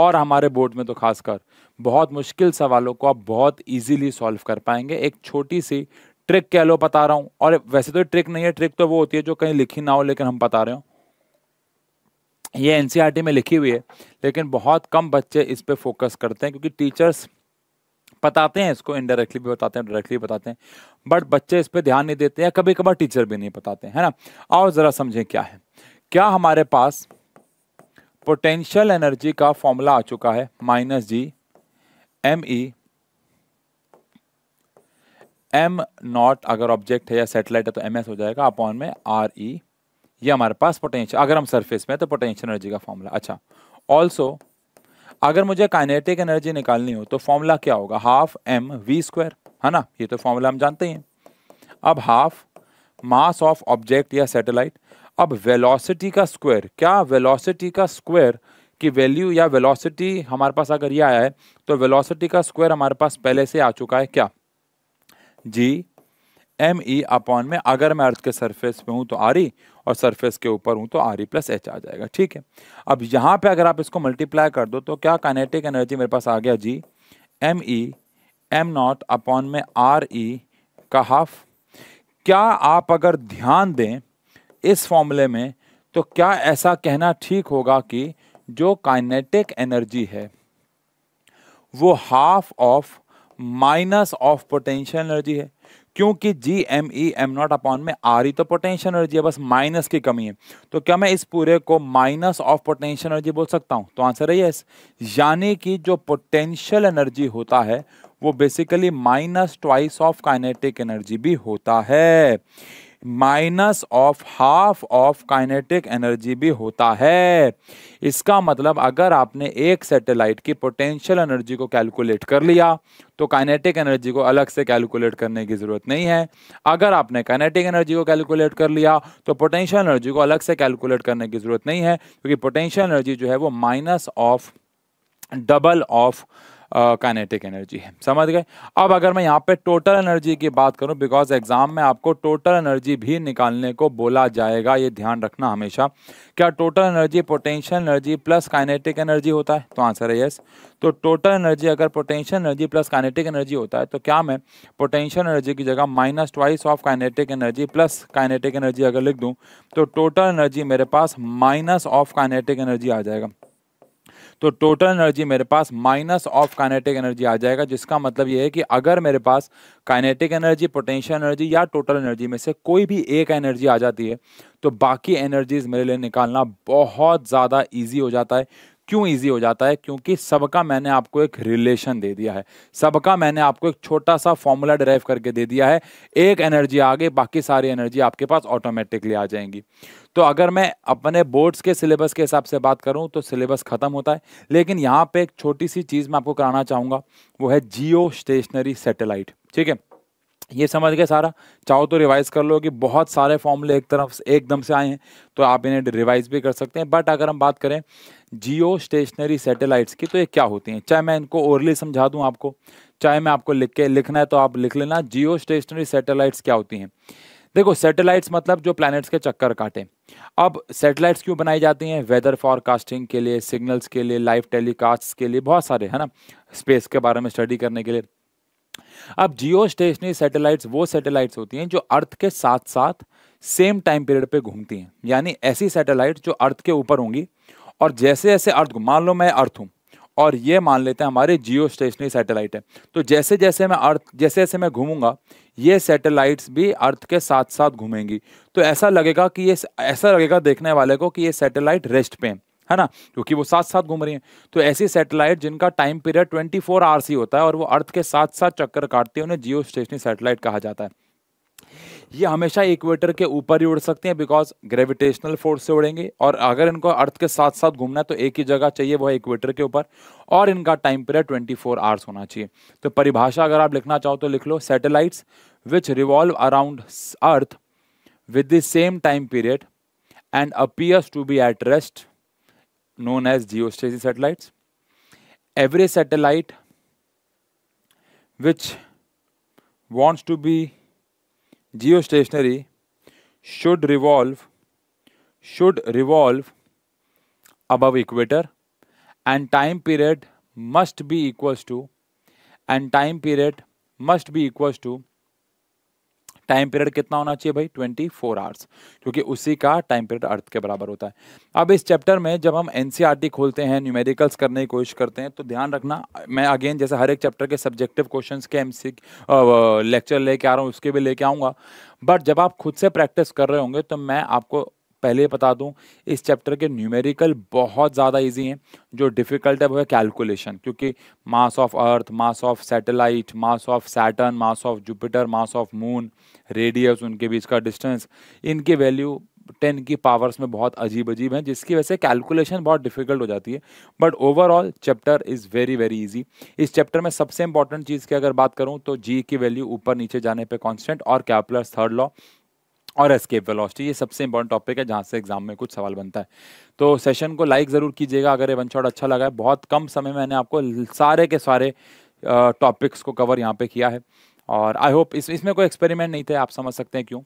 और हमारे बोर्ड में तो खासकर बहुत मुश्किल सवालों को आप बहुत इजीली सॉल्व कर पाएंगे एक छोटी सी ट्रिक कह लो बता रहा हूँ और वैसे तो ट्रिक नहीं है ट्रिक तो वो होती है जो कहीं लिखी ना हो लेकिन हम बता रहे हो ये एन e में लिखी हुई है लेकिन बहुत कम बच्चे इस पर फोकस करते हैं क्योंकि टीचर्स बताते हैं इसको इनडायरेक्टली भी बताते हैं डायरेक्टली बताते हैं बट बच्चे इस पर ध्यान नहीं देते हैं कभी कभार टीचर भी नहीं बताते हैं ना आओ ज़रा समझें क्या है क्या हमारे पास पोटेंशियल एनर्जी का फॉर्मूला आ चुका है minus G M E M not अगर ऑब्जेक्ट है या सेटेलाइट है तो एम एस हो जाएगा अपॉन में आर ई e, ये हमारे पास पोटेंशियल अगर हम सरफेस में तो पोटेंशियल एनर्जी का फॉर्मूला अच्छा ऑल्सो अगर मुझे काइनेटिक एनर्जी निकालनी हो तो फॉर्मूला क्या होगा हाफ एम वी स्क्वायर है ना ये तो फॉर्मूला हम जानते ही हैं अब हाफ मास ऑफ ऑब्जेक्ट या सैटेलाइट अब वेलोसिटी का स्क्वायर क्या वेलोसिटी का स्क्वायर की वैल्यू या वेलोसिटी हमारे पास अगर ये आया है तो वेलोसिटी का स्क्वायर हमारे पास पहले से आ चुका है क्या जी एम ई अपॉन में अगर मैं अर्थ के सरफेस पे हूँ तो आर ई e, और सरफेस के ऊपर हूँ तो आर ई प्लस एच आ जाएगा ठीक है अब यहाँ पे अगर आप इसको मल्टीप्लाई कर दो तो क्या काइनेटिक एनर्जी मेरे पास आ गया G M E M not upon में आर ई e का हाफ क्या आप अगर ध्यान दें इस फॉर्मूले में तो क्या ऐसा कहना ठीक होगा कि जो काइनेटिक एनर्जी है वो half of minus of potential energy है क्योंकि G M E M not upon में आ रही तो पोटेंशियल एनर्जी है बस माइनस की कमी है तो क्या मैं इस पूरे को माइनस ऑफ पोटेंशियल एनर्जी बोल सकता हूँ तो आंसर है यस यानी कि जो पोटेंशियल एनर्जी होता है वो basically minus twice of kinetic energy भी होता है minus of half of kinetic energy भी होता है इसका मतलब अगर आपने एक सैटेलाइट की पोटेंशियल एनर्जी को कैलकुलेट कर लिया तो काइनेटिक एनर्जी को अलग से कैलकुलेट करने की ज़रूरत नहीं है अगर आपने काइनेटिक एनर्जी को कैलकुलेट कर लिया तो पोटेंशियल एनर्जी को अलग से कैलकुलेट करने की ज़रूरत नहीं है क्योंकि पोटेंशियल एनर्जी जो है वो minus of double of kinetic energy है समझ गए अब अगर मैं यहाँ पे टोटल एनर्जी की बात करूँ बिकॉज एग्जाम में आपको टोटल एनर्जी भी निकालने को बोला जाएगा ये ध्यान रखना हमेशा क्या total energy potential energy plus kinetic energy होता है तो आंसर है यस तो टोटल एनर्जी अगर potential energy plus kinetic energy होता है तो क्या मैं पोटेंशियल एनर्जी की जगह minus twice of kinetic energy plus kinetic energy अगर लिख दूँ तो टोटल एनर्जी मेरे पास माइनस ऑफ काइनेटिक एनर्जी आ जाएगा तो टोटल एनर्जी मेरे पास माइनस ऑफ काइनेटिक एनर्जी आ जाएगा जिसका मतलब ये है कि अगर मेरे पास काइनेटिक एनर्जी पोटेंशियल एनर्जी या टोटल एनर्जी में से कोई भी एक एनर्जी आ जाती है तो बाकी एनर्जीज मेरे लिए निकालना बहुत ज़्यादा ईजी हो जाता है क्यों इजी हो जाता है क्योंकि सबका मैंने आपको एक रिलेशन दे दिया है सबका मैंने आपको एक छोटा सा फॉर्मूला डराइव करके दे दिया है एक एनर्जी आगे बाकी सारी एनर्जी आपके पास ऑटोमेटिकली आ जाएंगी तो अगर मैं अपने बोर्ड्स के सिलेबस के हिसाब से बात करूँ तो सिलेबस ख़त्म होता है लेकिन यहाँ पे एक छोटी सी चीज़ मैं आपको कराना चाहूँगा वो है जियो स्टेशनरी सेटेलाइट ठीक है ये समझ गए सारा चाहो तो रिवाइज कर लो कि बहुत सारे फॉर्मूले एक तरफ एकदम से आए हैं तो आप इन्हें रिवाइज भी कर सकते हैं बट अगर हम बात करें जियो स्टेशनरी सैटेलाइट्स की तो ये क्या होती हैं चाहे मैं इनको ओरली समझा दूँ आपको चाहे मैं आपको लिख के लिखना है तो आप लिख लेना जियो स्टेशनरी सेटेलाइट्स क्या होती हैं देखो सैटेलाइट्स मतलब जो प्लैनेट्स के चक्कर काटें अब सैटेलाइट्स क्यों बनाई जाती हैं वेदर फॉरकास्टिंग के लिए सिग्नल्स के लिए लाइव टेलीकास्ट के लिए बहुत सारे है ना स्पेस के बारे में स्टडी करने के लिए अब जियो स्टेशनरी सैटेलाइट्स वो सैटेलाइट्स होती हैं जो अर्थ के साथ साथ सेम टाइम पीरियड पे घूमती हैं यानी ऐसी सैटेलाइट जो अर्थ के ऊपर होंगी और जैसे जैसे अर्थ मान लो मैं अर्थ हूँ और ये मान लेते हैं हमारे जियो स्टेशनरी सैटेलाइट है तो जैसे जैसे मैं अर्थ जैसे जैसे मैं घूमूंगा ये सैटेलाइट्स भी अर्थ के साथ साथ घूमेंगी तो ऐसा लगेगा कि ये ऐसा लगेगा देखने वाले को कि ये सैटेलाइट रेस्ट पे है ना क्योंकि वो साथ साथ घूम रही हैं तो ऐसी सैटेलाइट जिनका time period twenty four hours ही होता है और वो अर्थ के साथ साथ चक्कर काटती है उन्हें जियो स्टेशनरी सैटेलाइट कहा जाता है ये हमेशा इक्वेटर के ऊपर ही उड़ सकते हैं बिकॉज ग्रेविटेशनल फोर्स से उड़ेंगे और अगर इनको अर्थ के साथ साथ घूमना है तो एक ही जगह चाहिए वो है इक्वेटर के ऊपर और इनका time period twenty four hours होना चाहिए तो परिभाषा अगर आप लिखना चाहो तो लिख लो satellites which revolve around earth with the same time period and appears to be at rest as geo geostasis satellite every satellite which wants to be geostationary should revolve should revolve above equator and time period must be equals to and time period must be equals to time period कितना होना चाहिए भाई twenty four hours क्योंकि उसी का time period अर्थ के बराबर होता है अब इस चैप्टर में जब हम एन e खोलते हैं न्यूमेरिकल्स करने की कोशिश करते हैं तो ध्यान रखना मैं अगेन जैसे हर एक चैप्टर के सब्जेक्टिव क्वेश्चन के एम लेक्चर लेके आ रहा हूँ उसके भी लेके आऊँगा बट जब आप खुद से प्रैक्टिस कर रहे होंगे तो मैं आपको पहले बता दूं इस चैप्टर के न्यूमेरिकल बहुत ज़्यादा इजी हैं जो डिफ़िकल्ट है वो है कैलकुलेशन क्योंकि mass of earth mass of satellite mass of Saturn mass of Jupiter mass of moon radius उनके बीच का डिस्टेंस इनकी वैल्यू टेन की पावर्स में बहुत अजीब अजीब हैं जिसकी वजह से कैलकुलेशन बहुत डिफिकल्ट हो जाती है but overall chapter is very very easy इस चैप्टर में सबसे इंपॉर्टेंट चीज़ की अगर बात करूँ तो जी की वैल्यू ऊपर नीचे जाने पे कांस्टेंट और कैपुलर थर्ड लॉ और एस्केप वेलोसिटी ये सबसे इंपॉर्टेंट टॉपिक है जहाँ से एग्जाम में कुछ सवाल बनता है तो सेशन को लाइक ज़रूर कीजिएगा अगर ये वन शॉट अच्छा लगा है बहुत कम समय मैंने आपको सारे के सारे टॉपिक्स को कवर यहाँ पे किया है और आई होप इस इसमें कोई एक्सपेरिमेंट नहीं थे आप समझ सकते हैं क्यों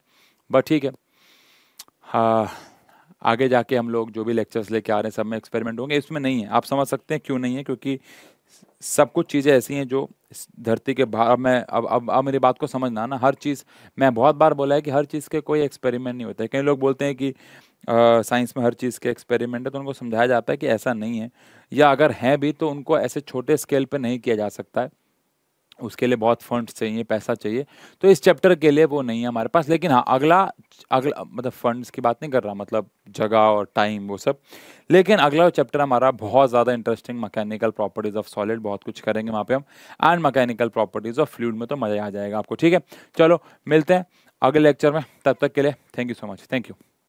बट ठीक है आ, हाँ, आगे जाके हम लोग जो भी लेक्चर्स लेके आ रहे हैं सब में एक्सपेरिमेंट होंगे इसमें नहीं है आप समझ सकते हैं क्यों नहीं है क्योंकि सब कुछ चीज़ें ऐसी हैं जो इस धरती के बाहर मैं अब अब अब मेरी बात को समझना ना हर चीज़ मैं बहुत बार बोला है कि हर चीज़ के कोई एक्सपेरिमेंट नहीं होता है कई लोग बोलते हैं कि साइंस में हर चीज़ के एक्सपेरिमेंट है तो उनको समझाया जाता है कि ऐसा नहीं है या अगर हैं भी तो उनको ऐसे छोटे स्केल पर नहीं किया जा सकता है उसके लिए बहुत फंड चाहिए पैसा चाहिए तो इस चैप्टर के लिए वो नहीं है हमारे पास लेकिन हाँ अगला अगला मतलब फंड्स की बात नहीं कर रहा मतलब जगह और टाइम वो सब लेकिन अगला चैप्टर हमारा बहुत ज़्यादा interesting mechanical properties of solid बहुत कुछ करेंगे वहाँ पे हम and mechanical properties of fluid में तो मज़ा आ जाएगा आपको ठीक है चलो मिलते हैं अगले लेक्चर में तब तक के लिए thank you so much thank you